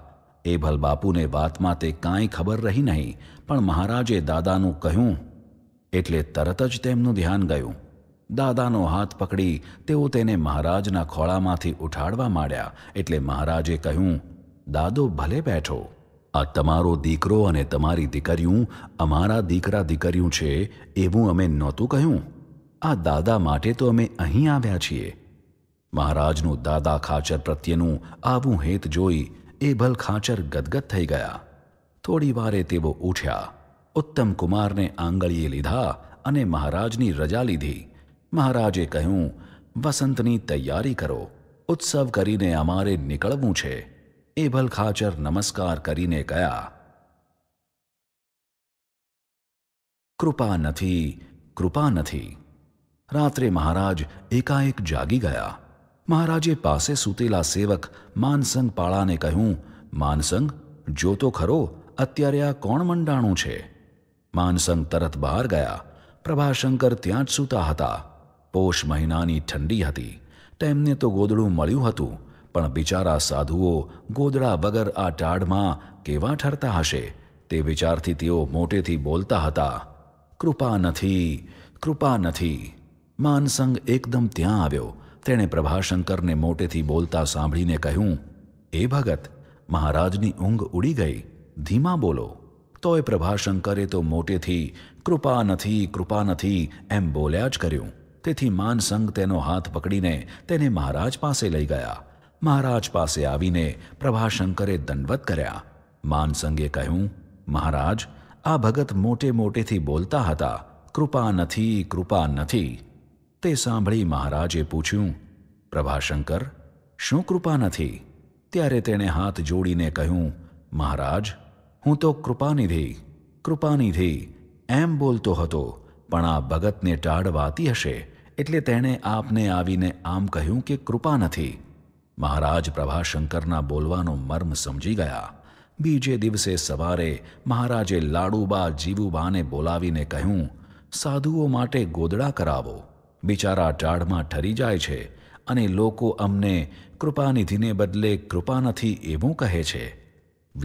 [SPEAKER 1] એ ભલબાપુને વાતમાં તે કાંઈ ખબર રહી નહીં પણ મહારાજે દાદાનું કહ્યું એટલે તરત જ તેમનું ધ્યાન ગયું દાદાનો હાથ પકડી તેઓ તેને મહારાજના ખોળામાંથી ઉઠાડવા માંડ્યા એટલે મહારાજે કહ્યું દાદો ભલે બેઠો આ તમારો દીકરો અને તમારી દીકરીયું અમારા દીકરા દીકરીયું છે એવું અમે નહોતું કહ્યું આ દાદા માટે તો અમે અહીં આવ્યા છીએ મહારાજનું દાદા ખાચર પ્રત્યેનું આવું હેત જોઈ એ ભલ ખાચર ગદગદ થઈ ગયા થોડી વારે તેઓ ઉઠ્યા ઉત્તમ કુમારને આંગળીએ લીધા અને મહારાજની રજા લીધી મહારાજે કહ્યું વસંતની તૈયારી કરો ઉત્સવ કરીને અમારે નીકળવું છે એ ભલખાચર નમસ્કાર કરીને ગયા કૃપા નથી કૃપા નથી રાત્રે મહારાજ એકાએક જાગી ગયા મહારાજે પાસે સૂતેલા સેવક માનસંગ પાળાને કહ્યું માનસંગ જો તો ખરો અત્યારે આ કોણ મંડાણું છે માનસંગ તરત બહાર ગયા પ્રભાશંકર ત્યાં જ સૂતા હતા પોષ મહિનાની ઠંડી હતી તેમને તો ગોદડું મળ્યું હતું પણ બિચારા સાધુઓ ગોદડા વગર આ ટાઢમાં કેવા ઠરતા હશે તે વિચારથી તેઓ મોટેથી બોલતા હતા કૃપા નથી કૃપા નથી માનસંગ એકદમ ત્યાં આવ્યો તેણે પ્રભાશંકરને મોટેથી બોલતા સાંભળીને કહ્યું એ ભગત મહારાજની ઊંઘ ઉડી ગઈ ધીમા બોલો તોય પ્રભાશંકરે તો મોટેથી કૃપા નથી કૃપા નથી એમ બોલ્યા જ કર્યું તેથી માનસંગ તેનો હાથ પકડીને તેને મહારાજ પાસે લઈ ગયા મહારાજ પાસે આવીને પ્રભાશંકરે દંડવત કર્યા માનસંગે કહ્યું મહારાજ આ ભગત મોટે મોટેથી બોલતા હતા કૃપા નથી કૃપા નથી તે સાંભળી મહારાજે પૂછ્યું પ્રભાશંકર શું કૃપા નથી ત્યારે તેણે હાથ જોડીને કહ્યું મહારાજ હું તો કૃપાનિધિ કૃપાનિધિ એમ બોલતો હતો પણ આ ભગતને ટાળવાતી હશે એટલે તેણે આપને આવીને આમ કહ્યું કે કૃપા નથી મહારાજ પ્રભાશંકરના બોલવાનો મર્મ સમજી ગયા બીજે દિવસે સવારે મહારાજે લાડુબા જીવુબાને બોલાવીને કહ્યું સાધુઓ માટે ગોદડા કરાવો બિચારા ટાઢમાં ઠરી જાય છે અને લોકો અમને કૃપાનિધિને બદલે કૃપા નથી એવું કહે છે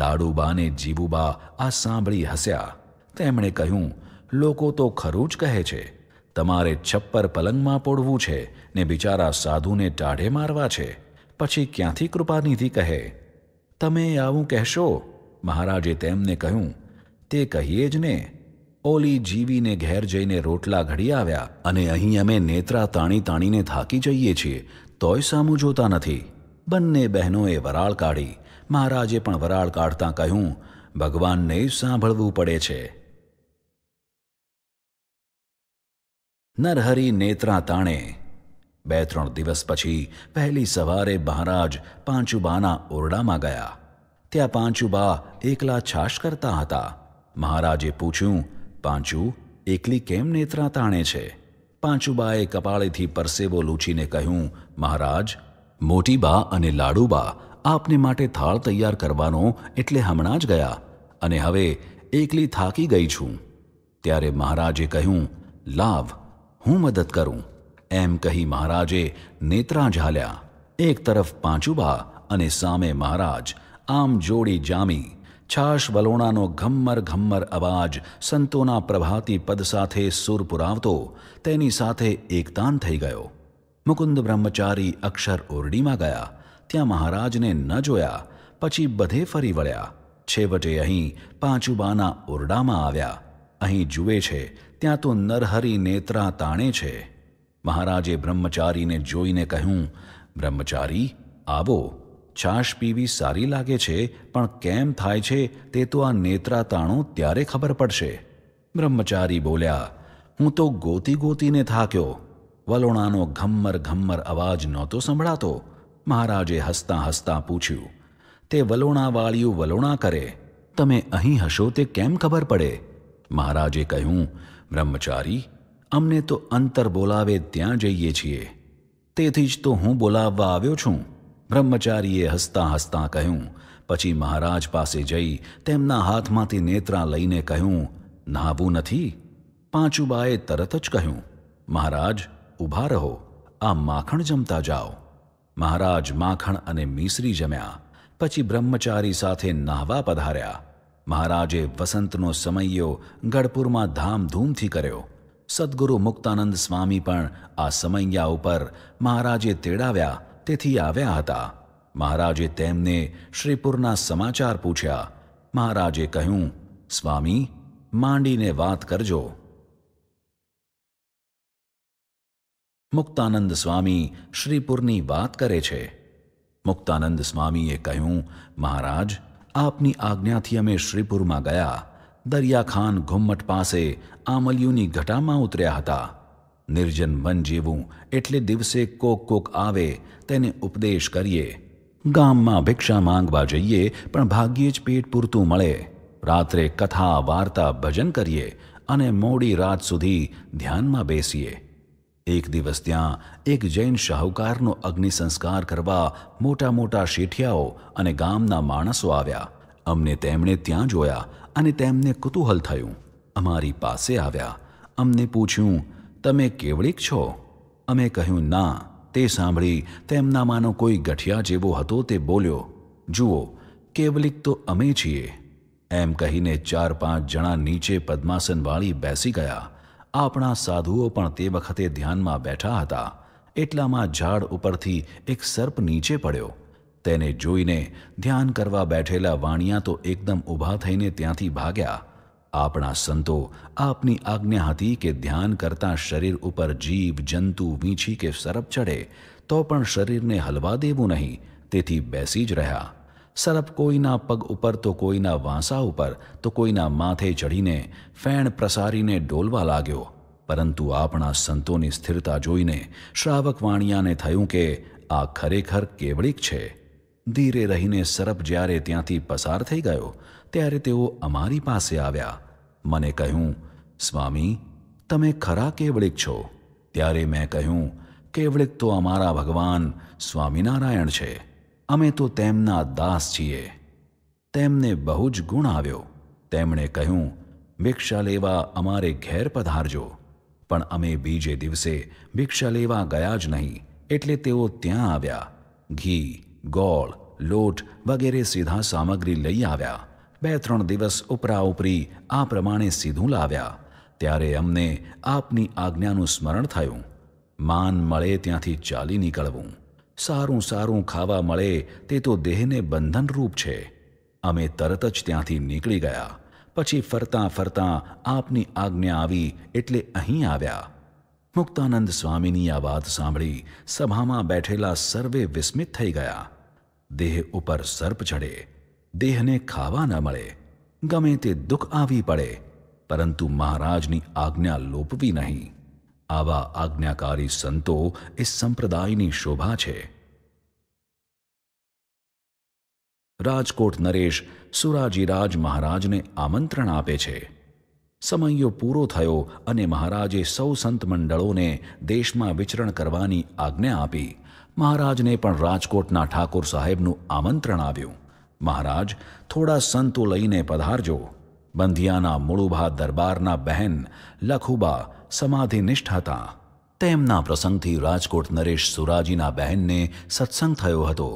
[SPEAKER 1] લાડુબાને જીવુબા આ સાંભળી હસ્યા તેમણે કહ્યું લોકો તો ખરું જ કહે છે તમારે છપ્પર પલંગમાં પોડવું છે ને બિચારા સાધુને ટાઢે મારવા છે પછી ક્યાંથી કૃપાનિધિ કહે તમે આવું કહેશો મહારાજે તેમને કહ્યું તે કહીએ જ ને ઓલી જીવીને ઘેર જઈને રોટલા ઘડી આવ્યા અને અહીં અમે નેત્રા તાણી તાણીને થાકી જઈએ છીએ તોય સામું જોતા નથી બંને બહેનોએ વરાળ કાઢી મહારાજે પણ વરાળ કાઢતા કહ્યું ભગવાનને સાંભળવું પડે છે નરહરી નેત્રા તાણે બે ત્રણ દિવસ પછી પહેલી સવારે મહારાજ પાંચુબાના ઓરડામાં ગયા ત્યાં પાંચુબા એકલા છાશ કરતા હતા મહારાજે પૂછ્યું પાંચુ એકલી કેમ નેત્રા તાણે છે પાંચુબાએ કપાળેથી પરસેવો લૂછીને કહ્યું મહારાજ મોટીબા અને લાડુબા આપને માટે થાળ તૈયાર કરવાનો એટલે હમણાં જ ગયા અને હવે એકલી થાકી ગઈ છું ત્યારે મહારાજે કહ્યું લાવ હું મદદ કરું એમ કહી મહારાજે નેત્રા ઝાલ્યા એક તરફ પાંચુબા અને સામે મહારાજ આમ જોડી જામી છાશ વલોણાનો ઘમ્મર ઘમ્મર અવાજ સંતોના પ્રભાતી પદ સાથે સુર પુરાવતો તેની સાથે એકતાન થઈ ગયો મુકુંદ બ્રહ્મચારી અક્ષર ઓરડીમાં ગયા ત્યાં મહારાજને ન જોયા પછી બધે ફરી વળ્યા છેવટે અહીં પાંચુબાના ઓરડામાં આવ્યા અહીં જુએ છે ત્યાં તો નરહરી નેત્રા તાણે છે મહારાજે બ્રહ્મચારીને જોઈને કહ્યું બ્રહ્મચારી આવો છાશ પીવી સારી લાગે છે પણ કેમ થાય છે તે તો આ નેત્રાતાણું ત્યારે ખબર પડશે બ્રહ્મચારી બોલ્યા હું તો ગોતી ગોતીને થાક્યો વલોણાનો ઘમ્મર ઘમ્મર અવાજ નહોતો સંભળાતો મહારાજે હસતાં હસતાં પૂછ્યું તે વલોણાવાળીયું વલોણા કરે તમે અહીં હશો તે કેમ ખબર પડે મહારાજે કહ્યું બ્રહ્મચારી અમને તો અંતર બોલાવે ત્યાં જઈએ છીએ તેથી જ તો હું બોલાવવા આવ્યો છું બ્રહ્મચારીએ હસતાં હસતાં કહ્યું પછી મહારાજ પાસે જઈ તેમના હાથમાંથી નેત્રા લઈને કહ્યું નહાવું નથી પાંચુબાએ તરત જ કહ્યું મહારાજ ઊભા રહો આ માખણ જમતા જાઓ મહારાજ માખણ અને મીસરી જમ્યા પછી બ્રહ્મચારી સાથે નાહવા પધાર્યા મહારાજે વસંતનો સમયો ગઢપુરમાં ધામધૂમથી કર્યો સદગુરુ મુક્તાનંદ સ્વામી પણ આ સમૈયા ઉપર મહારાજે તેડાવ્યા તેથી આવ્યા હતા મહારાજે તેમને શ્રીપુરના સમાચાર પૂછ્યા મહારાજે કહ્યું સ્વામી માંડીને વાત કરજો મુક્તાનંદ સ્વામી શ્રીપુરની વાત કરે છે મુક્તાનંદ સ્વામીએ કહ્યું મહારાજ આપની આજ્ઞાથી અમે શ્રીપુરમાં ગયા દરિયાખાન ઘુમ્મટ પાસે આમલિયુની ઘટામાં ઉતર્યા હતા નિર્જન વન જીવું એટલે દિવસે કોક કોક આવે તેને ઉપદેશ કરીએ ગામમાં ભિક્ષા માંગવા જઈએ પણ ભાગ્યે જ પેટ પૂરતું મળે રાત્રે કથા વાર્તા ભજન કરીએ અને મોડી રાત સુધી ધ્યાનમાં બેસીએ એક દિવસ ત્યાં એક જૈન શાહુકારનો અગ્નિ સંસ્કાર કરવા મોટા મોટા શેઠિયાઓ અને ગામના માણસો આવ્યા અમને તેમણે ત્યાં જોયા અને તેમને કુતૂહલ થયું અમારી પાસે આવ્યા અમને પૂછ્યું તમે કેવડીક છો અમે કહ્યું ના તે સાંભળી તેમનામાંનો કોઈ ગઠિયા જેવો હતો તે બોલ્યો જુઓ કેવલિક તો અમે છીએ એમ કહીને ચાર પાંચ જણા નીચે પદ્માસનવાળી બેસી ગયા આપણા સાધુઓ પણ તે વખતે ધ્યાનમાં બેઠા હતા એટલામાં ઝાડ ઉપરથી એક સર્પ નીચે પડ્યો તેને જોઈને ધ્યાન કરવા બેઠેલા વાણિયા તો એકદમ ઊભા થઈને ત્યાંથી ભાગ્યા આપણા સંતો આપની આજ્ઞા હતી કે ધ્યાન કરતાં શરીર ઉપર જીવ જંતુ વીંછી કે સરપ ચડે તો પણ શરીરને હલવા દેવું નહીં તેથી બેસી જ રહ્યા સરપ કોઈના પગ ઉપર તો કોઈના વાંસા ઉપર તો કોઈના માથે ચઢીને ફેણ પ્રસારીને ડોલવા લાગ્યો પરંતુ આપણા સંતોની સ્થિરતા જોઈને શ્રાવક વાણિયાને થયું કે આ ખરેખર કેવડીક છે ધીરે રહીને સરપ જ્યારે ત્યાંથી પસાર થઈ ગયો ત્યારે તેઓ અમારી પાસે આવ્યા મને કહ્યું સ્વામી તમે ખરા કેવળિક છો ત્યારે મેં કહ્યું કેવળિક તો અમારા ભગવાન સ્વામિનારાયણ છે અમે તો તેમના દાસ છીએ તેમને બહુ જ ગુણ આવ્યો તેમણે કહ્યું ભિક્ષા લેવા અમારે ઘેર પધારજો પણ અમે બીજે દિવસે ભિક્ષા લેવા ગયા જ નહીં એટલે તેઓ ત્યાં આવ્યા ઘી ગોળ લોટ વગેરે સીધા સામગ્રી લઈ આવ્યા બે ત્રણ દિવસ ઉપરા ઉપરી આ પ્રમાણે સીધું લાવ્યા ત્યારે અમને આપની આજ્ઞાનું સ્મરણ થયું માન મળે ત્યાંથી ચાલી નીકળવું સારું સારું ખાવા મળે તે તો દેહને બંધનરૂપ છે અમે તરત જ ત્યાંથી નીકળી ગયા પછી ફરતાં ફરતાં આપની આજ્ઞા આવી એટલે અહીં આવ્યા મુક્તાનંદ સ્વામીની આ વાત સાંભળી સભામાં બેઠેલા સર્વે વિસ્મિત થઈ ગયા દેહ ઉપર સર્પ ચડે દેહને ખાવા ન મળે ગમે તે દુઃખ આવી પડે પરંતુ મહારાજની આજ્ઞા લોપવી નહીં આવા આજ્ઞાકારી સંતો એ સંપ્રદાયની શોભા છે રાજકોટ નરેશ સુરાજીરાજ મહારાજને આમંત્રણ આપે છે સમયો પૂરો થયો અને મહારાજે સૌ સંત મંડળોને દેશમાં વિચરણ કરવાની આજ્ઞા આપી મહારાજને પણ રાજકોટના ઠાકોર સાહેબનું આમંત્રણ આવ્યું મહારાજ થોડા સંતો લઈને પધારજો બંધિયાના મૂળુભા દરબારના બહેન લખુબા સમાધિનિષ્ઠ હતા તેમના પ્રસંગથી રાજકોટ નરેશ સુરાજીના બહેનને સત્સંગ થયો હતો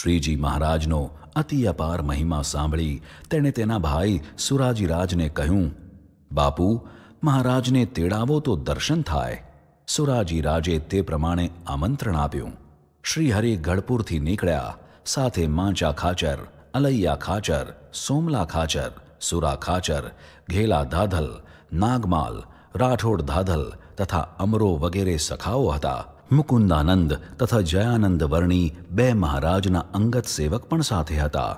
[SPEAKER 1] શ્રીજી મહારાજનો અતિ અપાર મહિમા સાંભળી તેણે તેના ભાઈ સુરાજીરાજને કહ્યું બાપુ મહારાજને તેડાવો તો દર્શન થાય સુરાજી રાજે તે પ્રમાણે આમંત્રણ આપ્યું શ્રીહરિ ગઢપુરથી નીકળ્યા સાથે માંચા ખાચર અલૈયા ખાચર સોમલા ખાચર સુરા ખાચર ઘેલા ધાધલ નાગમાલ રાઠોડ ધાધલ તથા અમરો વગેરે સખાઓ હતા મુકુંદાનંદ તથા જયાનંદ વર્ણી બે મહારાજના અંગત સેવક પણ સાથે હતા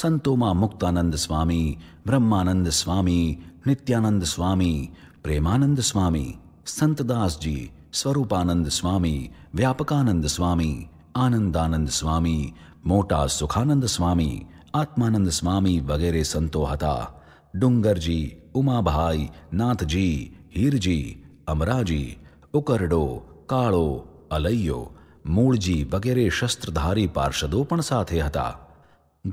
[SPEAKER 1] સંતોમાં મુક્તાનંદ સ્વામી બ્રહ્માનંદ સ્વામી નિત્યાનંદ સ્વામી પ્રેમાનંદ સ્વામી સંતદાસજી સ્વરૂપાનંદ સ્વામી વ્યાપકાનંદ સ્વામી આનંદાનંદ સ્વામી મોટા સુખાનંદ સ્વામી આત્માનંદ સ્વામી વગેરે સંતો હતા ડુંગરજી ઉમાભાઈ નાથજી હીરજી અમરાજી ઉકરડો કાળો અલૈયો મૂળજી વગેરે શસ્ત્રધારી પાર્ષદો પણ સાથે હતા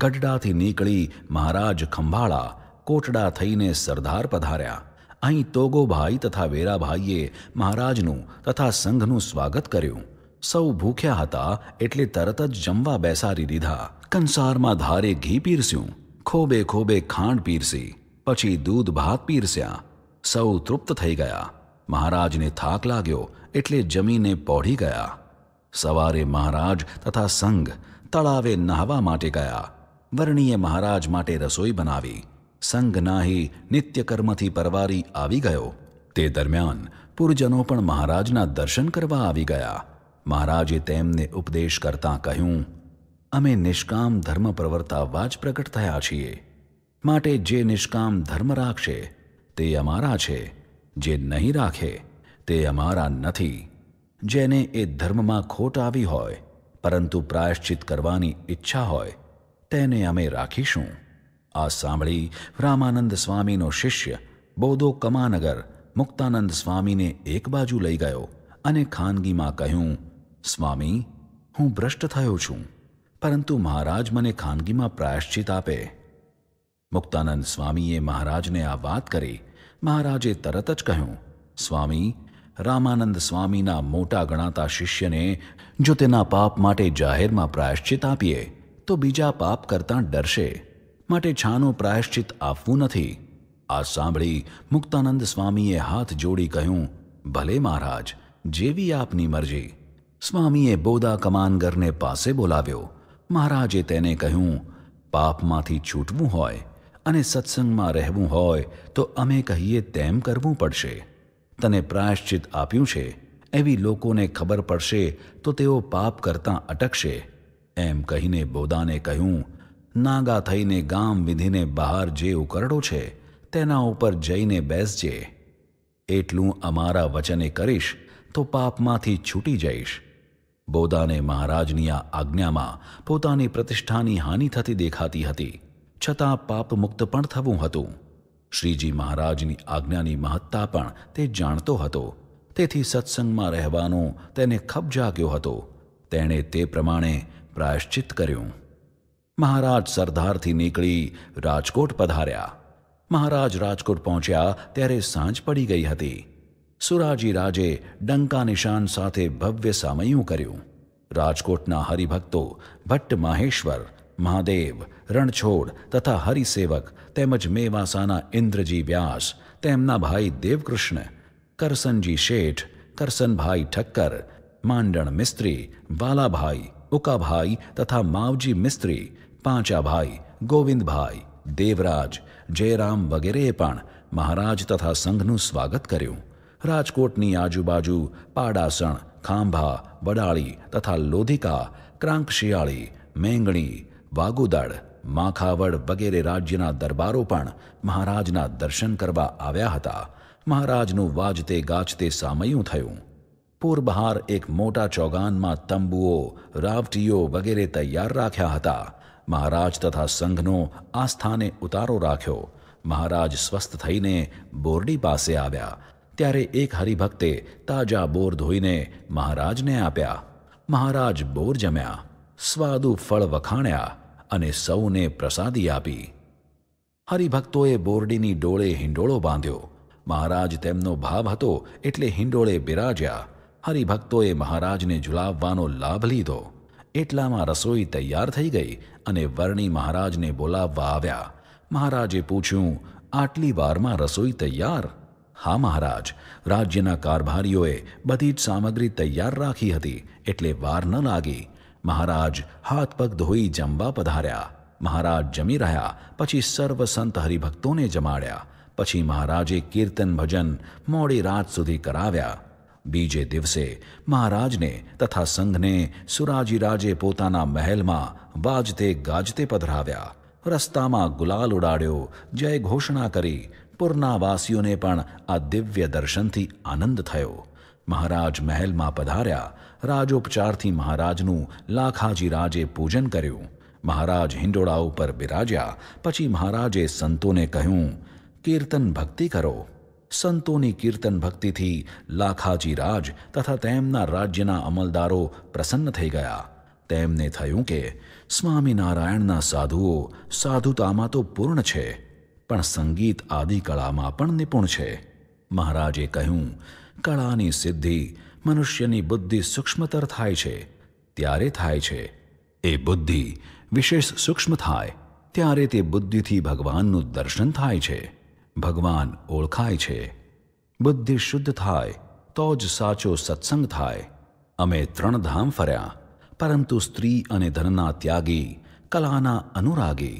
[SPEAKER 1] ગઢડાથી નીકળી મહારાજ ખંભાળા કોટડા થઈને સરદાર પધાર્યા અહીં તોગોભાઈ તથા વેરાભાઈએ મહારાજનું તથા સંઘનું સ્વાગત કર્યું સૌ ભૂખ્યા હતા એટલે તરત જ જમવા બેસાડી દીધા કંસારમાં ધારે ઘી પીરસ્યું ખોબે ખોબે ખાંડ પીરસી પછી દૂધ ભાત પીરસ્યા સૌ તૃપ્ત થઈ ગયા મહારાજને થાક લાગ્યો એટલે જમીને પહોળી ગયા સવારે મહારાજ તથા સંઘ તળાવે નહાવા માટે ગયા વર્ણીએ મહારાજ માટે રસોઈ બનાવી સંઘનાહી નિત્યકર્મથી પરવારી આવી ગયો તે દરમિયાન પુરજનો પણ મહારાજના દર્શન કરવા આવી ગયા મહારાજે તેમને ઉપદેશ કરતાં કહ્યું અમે નિષ્કામ ધર્મ પ્રવર્તાવવા જ પ્રગટ થયા છીએ માટે જે નિષ્કામ ધર્મ રાખશે તે અમારા છે જે નહીં રાખે તે અમારા નથી જેને એ ધર્મમાં ખોટ આવી હોય પરંતુ પ્રાયશ્ચિત કરવાની ઈચ્છા હોય તેને અમે રાખીશું આ સાંભળી રામાનંદ સ્વામીનો શિષ્ય બોધો કમાનગર મુક્તાનંદ સ્વામીને એક બાજુ લઈ ગયો અને ખાનગીમાં કહ્યું સ્વામી હું ભ્રષ્ટ થયો છું પરંતુ મહારાજ મને ખાનગીમાં પ્રાયશ્ચિત આપે મુક્તાનંદ સ્વામીએ મહારાજને આ વાત કરી મહારાજે તરત જ કહ્યું સ્વામી રામાનંદ સ્વામીના મોટા ગણાતા શિષ્યને જો તેના પાપ માટે જાહેરમાં પ્રાયશ્ચિત આપીએ તો બીજા પાપ કરતાં ડરશે માટે છાનું પ્રાયશ્ચિત આપવું નથી આ સાંભળી મુક્તાનંદ સ્વામીએ હાથ જોડી કહ્યું ભલે મહારાજ જેવી આપની મરજી સ્વામીએ બોદા કમાનગરને પાસે બોલાવ્યો મહારાજે તેને કહ્યું પાપમાંથી છૂટવું હોય અને સત્સંગમાં રહેવું હોય તો અમે કહીએ તેમ કરવું પડશે તને પ્રાયશ્ચિત આપ્યું છે એવી લોકોને ખબર પડશે તો તેઓ પાપ કરતાં અટકશે એમ કહીને બોદાને કહ્યું નાગા થઈને ગામ વિધિને બહાર જે ઉકરડો છે તેના ઉપર જઈને બેસજે એટલું અમારા વચને કરીશ તો પાપમાંથી છૂટી જઈશ બોદાને મહારાજની આ આજ્ઞામાં પોતાની પ્રતિષ્ઠાની હાનિ થતી દેખાતી હતી છતાં પાપમુક્ત પણ થવું હતું શ્રીજી મહારાજની આજ્ઞાની મહત્તા પણ તે જાણતો હતો તેથી સત્સંગમાં રહેવાનો તેને ખપ જાગ્યો હતો તેણે તે પ્રમાણે પ્રાયશ્ચિત કર્યું મહારાજ સરદારથી નીકળી રાજકોટ પધાર્યા મહારાજ રાજકોટ પહોંચ્યા ત્યારે સાંજ પડી ગઈ હતી સુરાજી રાજે ડંકા નિશાન સાથે ભવ્ય સામયું કર્યું રાજકોટના હરિભક્તો ભટ્ટ માહેશ્વર મહાદેવ રણછોડ તથા હરિસેવક તેમજ મેવાસાના ઇન્દ્રજી વ્યાસ તેમના ભાઈ દેવકૃષ્ણ કરસનજી શેઠ કરસનભાઈ ઠક્કર માંડણ મિસ્ત્રી વાલાભાઈ ઉકાભાઈ તથા માવજી મિસ્ત્રી પાંચા ભાઈ ગોવિંદભાઈ દેવરાજ જયરામ વગેરે પણ મહારાજ તથા સંગનું સ્વાગત કર્યું રાજકોટની આજુબાજુ પાડાસણ ખાંભા બડાળી તથા લોધીકા ક્રાંકશીઆળી મેંગણી વાગુદળ માખાવડ વગેરે રાજ્યના દરબારો પણ મહારાજના દર્શન કરવા આવ્યા હતા મહારાજનો વાજતે ગાજતે સામયું થયું પૂર્વહાર એક મોટો ચોગાનમાં તંબુઓ રાવટિયો વગેરે તૈયાર રાખ્યા હતા મહારાજ તથા સંઘનો આ સ્થાને ઉતારો રાખ્યો મહારાજ સ્વસ્થ થઈને બોરડી પાસે આવ્યા ત્યારે એક હરિભક્તે તાજા બોર ધોઈને મહારાજને આપ્યા મહારાજ બોર જમ્યા સ્વાદુ ફળ વખાણ્યા અને સૌને પ્રસાદી આપી હરિભક્તોએ બોરડીની ડોળે હિંડોળો બાંધ્યો મહારાજ તેમનો ભાવ હતો એટલે હિંડોળે બિરાજ્યા હરિભક્તોએ મહારાજને ઝુલાવવાનો લાભ લીધો એટલામાં રસોઈ તૈયાર થઈ ગઈ અને વર્ણી મહારાજને બોલાવવા આવ્યા મહારાજે પૂછ્યું આટલી વારમાં રસોઈ તૈયાર હા મહારાજ રાજ્યના કારભારીઓએ બધી જ સામગ્રી તૈયાર રાખી હતી એટલે વાર ન લાગી મહારાજ હાથ પગ ધોઈ જમવા પધાર્યા મહારાજ જમી રહ્યા પછી સર્વ સંત હરિભક્તોને જમાડ્યા પછી મહારાજે કીર્તન ભજન મોડી રાત સુધી કરાવ્યા બીજે દિવસે મહારાજને તથા સંઘને સુરાજીરાજે પોતાના મહેલમાં વાજતે ગાજતે પધરાવ્યા રસ્તામાં ગુલાલ ઉડાડ્યો જય ઘોષણા કરી પૂર્ણાવાસીઓને પણ આ દિવ્ય દર્શનથી આનંદ થયો મહારાજ મહેલમાં પધાર્યા રાજોપચારથી મહારાજનું લાખાજી રાજે પૂજન કર્યું મહારાજ હિંડોળા ઉપર બિરાજ્યા પછી મહારાજે સંતોને કહ્યું કીર્તન ભક્તિ કરો સંતોની કીર્તન ભક્તિથી લાખાજી રાજ તથા તેમના રાજ્યના અમલદારો પ્રસન્ન થઈ ગયા તેમને થયું કે સ્વામિનારાયણના સાધુઓ સાધુતામાં તો પૂર્ણ છે પણ સંગીત આદિ કળામાં પણ નિપુણ છે મહારાજે કહ્યું કળાની સિદ્ધિ મનુષ્યની બુદ્ધિ સૂક્ષ્મતર થાય છે ત્યારે થાય છે એ બુદ્ધિ વિશેષ સૂક્ષ્મ થાય ત્યારે તે બુદ્ધિથી ભગવાનનું દર્શન થાય છે ભગવાન ઓળખાય છે બુદ્ધિ શુદ્ધ થાય તો જ સાચો સત્સંગ થાય અમે ત્રણ ધામ ફર્યા પરંતુ સ્ત્રી અને ધનના ત્યાગી કલાના અનુરાગી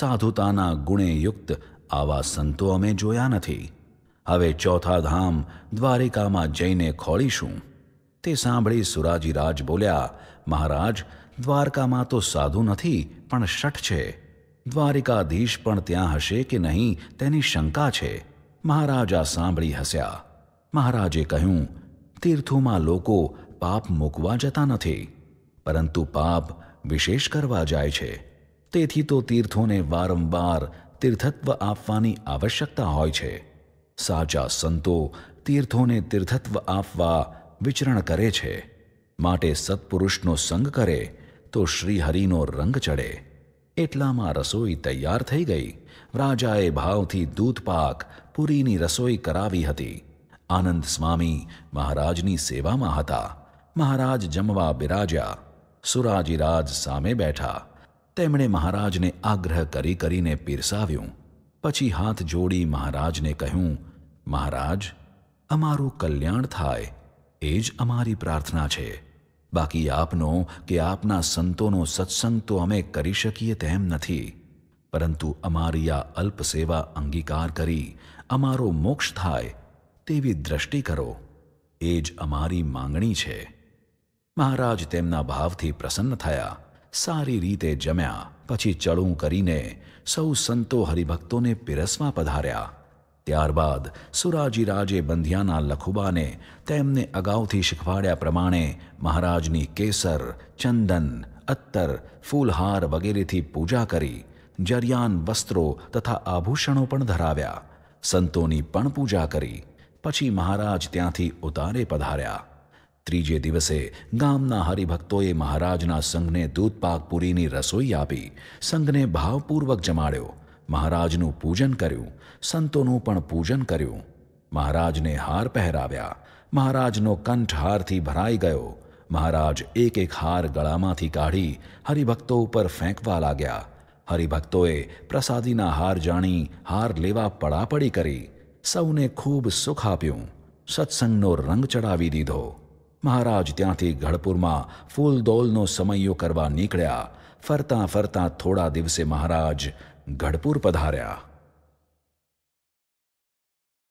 [SPEAKER 1] સાધુતાના ગુણે યુક્ત આવા સંતો અમે જોયા નથી હવે ચોથા ધામ દ્વારિકામાં જઈને ખોળીશું તે સાંભળી સુરાજી રાજ બોલ્યા મહારાજ દ્વારકામાં તો સાધુ નથી પણ શઠ છે દ્વારિકાધીશ પણ ત્યાં હશે કે નહીં તેની શંકા છે મહારાજા સાંભળી હસ્યા મહારાજે કહ્યું તીર્થોમાં લોકો પાપ મૂકવા જતા નથી પરંતુ પાપ વિશેષ કરવા જાય છે તેથી તો તીર્થોને વારંવાર તીર્થત્વ આપવાની આવશ્યકતા હોય છે સાચા સંતો તીર્થોને તીર્થત્વ આપવા વિચરણ કરે છે માટે સત્પુરુષનો સંગ કરે તો શ્રીહરિનો રંગ ચડે એટલામાં રસોઈ તૈયાર થઈ ગઈ રાજાએ ભાવથી દૂધપાક પુરીની રસોઈ કરાવી હતી આનંદ સ્વામી મહારાજની સેવામાં હતા મહારાજ જમવા બિરાજ્યા સુરાજીરાજ સામે બેઠા તેમણે મહારાજને આગ્રહ કરી કરીને પીરસાવ્યું પછી હાથ જોડી મહારાજને કહ્યું મહારાજ અમારું કલ્યાણ થાય એ જ અમારી પ્રાર્થના છે બાકી આપનો કે આપના સંતોનો સત્સંગ તો અમે કરી શકીએ તેમ નથી પરંતુ અમારી આ અલ્પ સેવા અંગીકાર કરી અમારો મોક્ષ થાય તેવી દ્રષ્ટિ કરો એ જ અમારી માંગણી છે મહારાજ તેમના ભાવથી પ્રસન્ન થયા સારી રીતે જમ્યા પછી ચળું કરીને સૌ સંતો હરિભક્તોને પીરસવા પધાર્યા ત્યારબાદ સુરાજીરાજે બંધિયાના લખુબાને તેમને અગાઉથી શીખવાડ્યા પ્રમાણે મહારાજની કેસર ચંદન અત્તર ફૂલહાર વગેરેથી પૂજા કરી જરિયાન વસ્ત્રો તથા આભૂષણો પણ ધરાવ્યા સંતોની પણ પૂજા કરી પછી મહારાજ ત્યાંથી ઉતારે પધાર્યા ત્રીજે દિવસે ગામના હરિભક્તોએ મહારાજના સંઘને દૂધપાકપુરીની રસોઈ આપી સંઘને ભાવપૂર્વક જમાડ્યો મહારાજનું પૂજન કર્યું સંતોનું પણ પૂજન કર્યું મહારાજને હાર પહેરાવ્યા મહારાજનો કંઠ હારથી ભરાઈ ગયો મહારાજ એક એક હાર ગળામાંથી કાઢી હરિભક્તો ઉપર ફેંકવા લાગ્યા હરિભક્તોએ પ્રસાદીના હાર જાણી હાર લેવા પડાપડી કરી સૌને ખૂબ સુખ આપ્યું સત્સંગનો રંગ ચડાવી દીધો મહારાજ ત્યાંથી ગઢપુરમાં ફૂલદોલનો સમયો કરવા નીકળ્યા ફરતા ફરતા થોડા દિવસે મહારાજ ગઢપુર પધાર્યા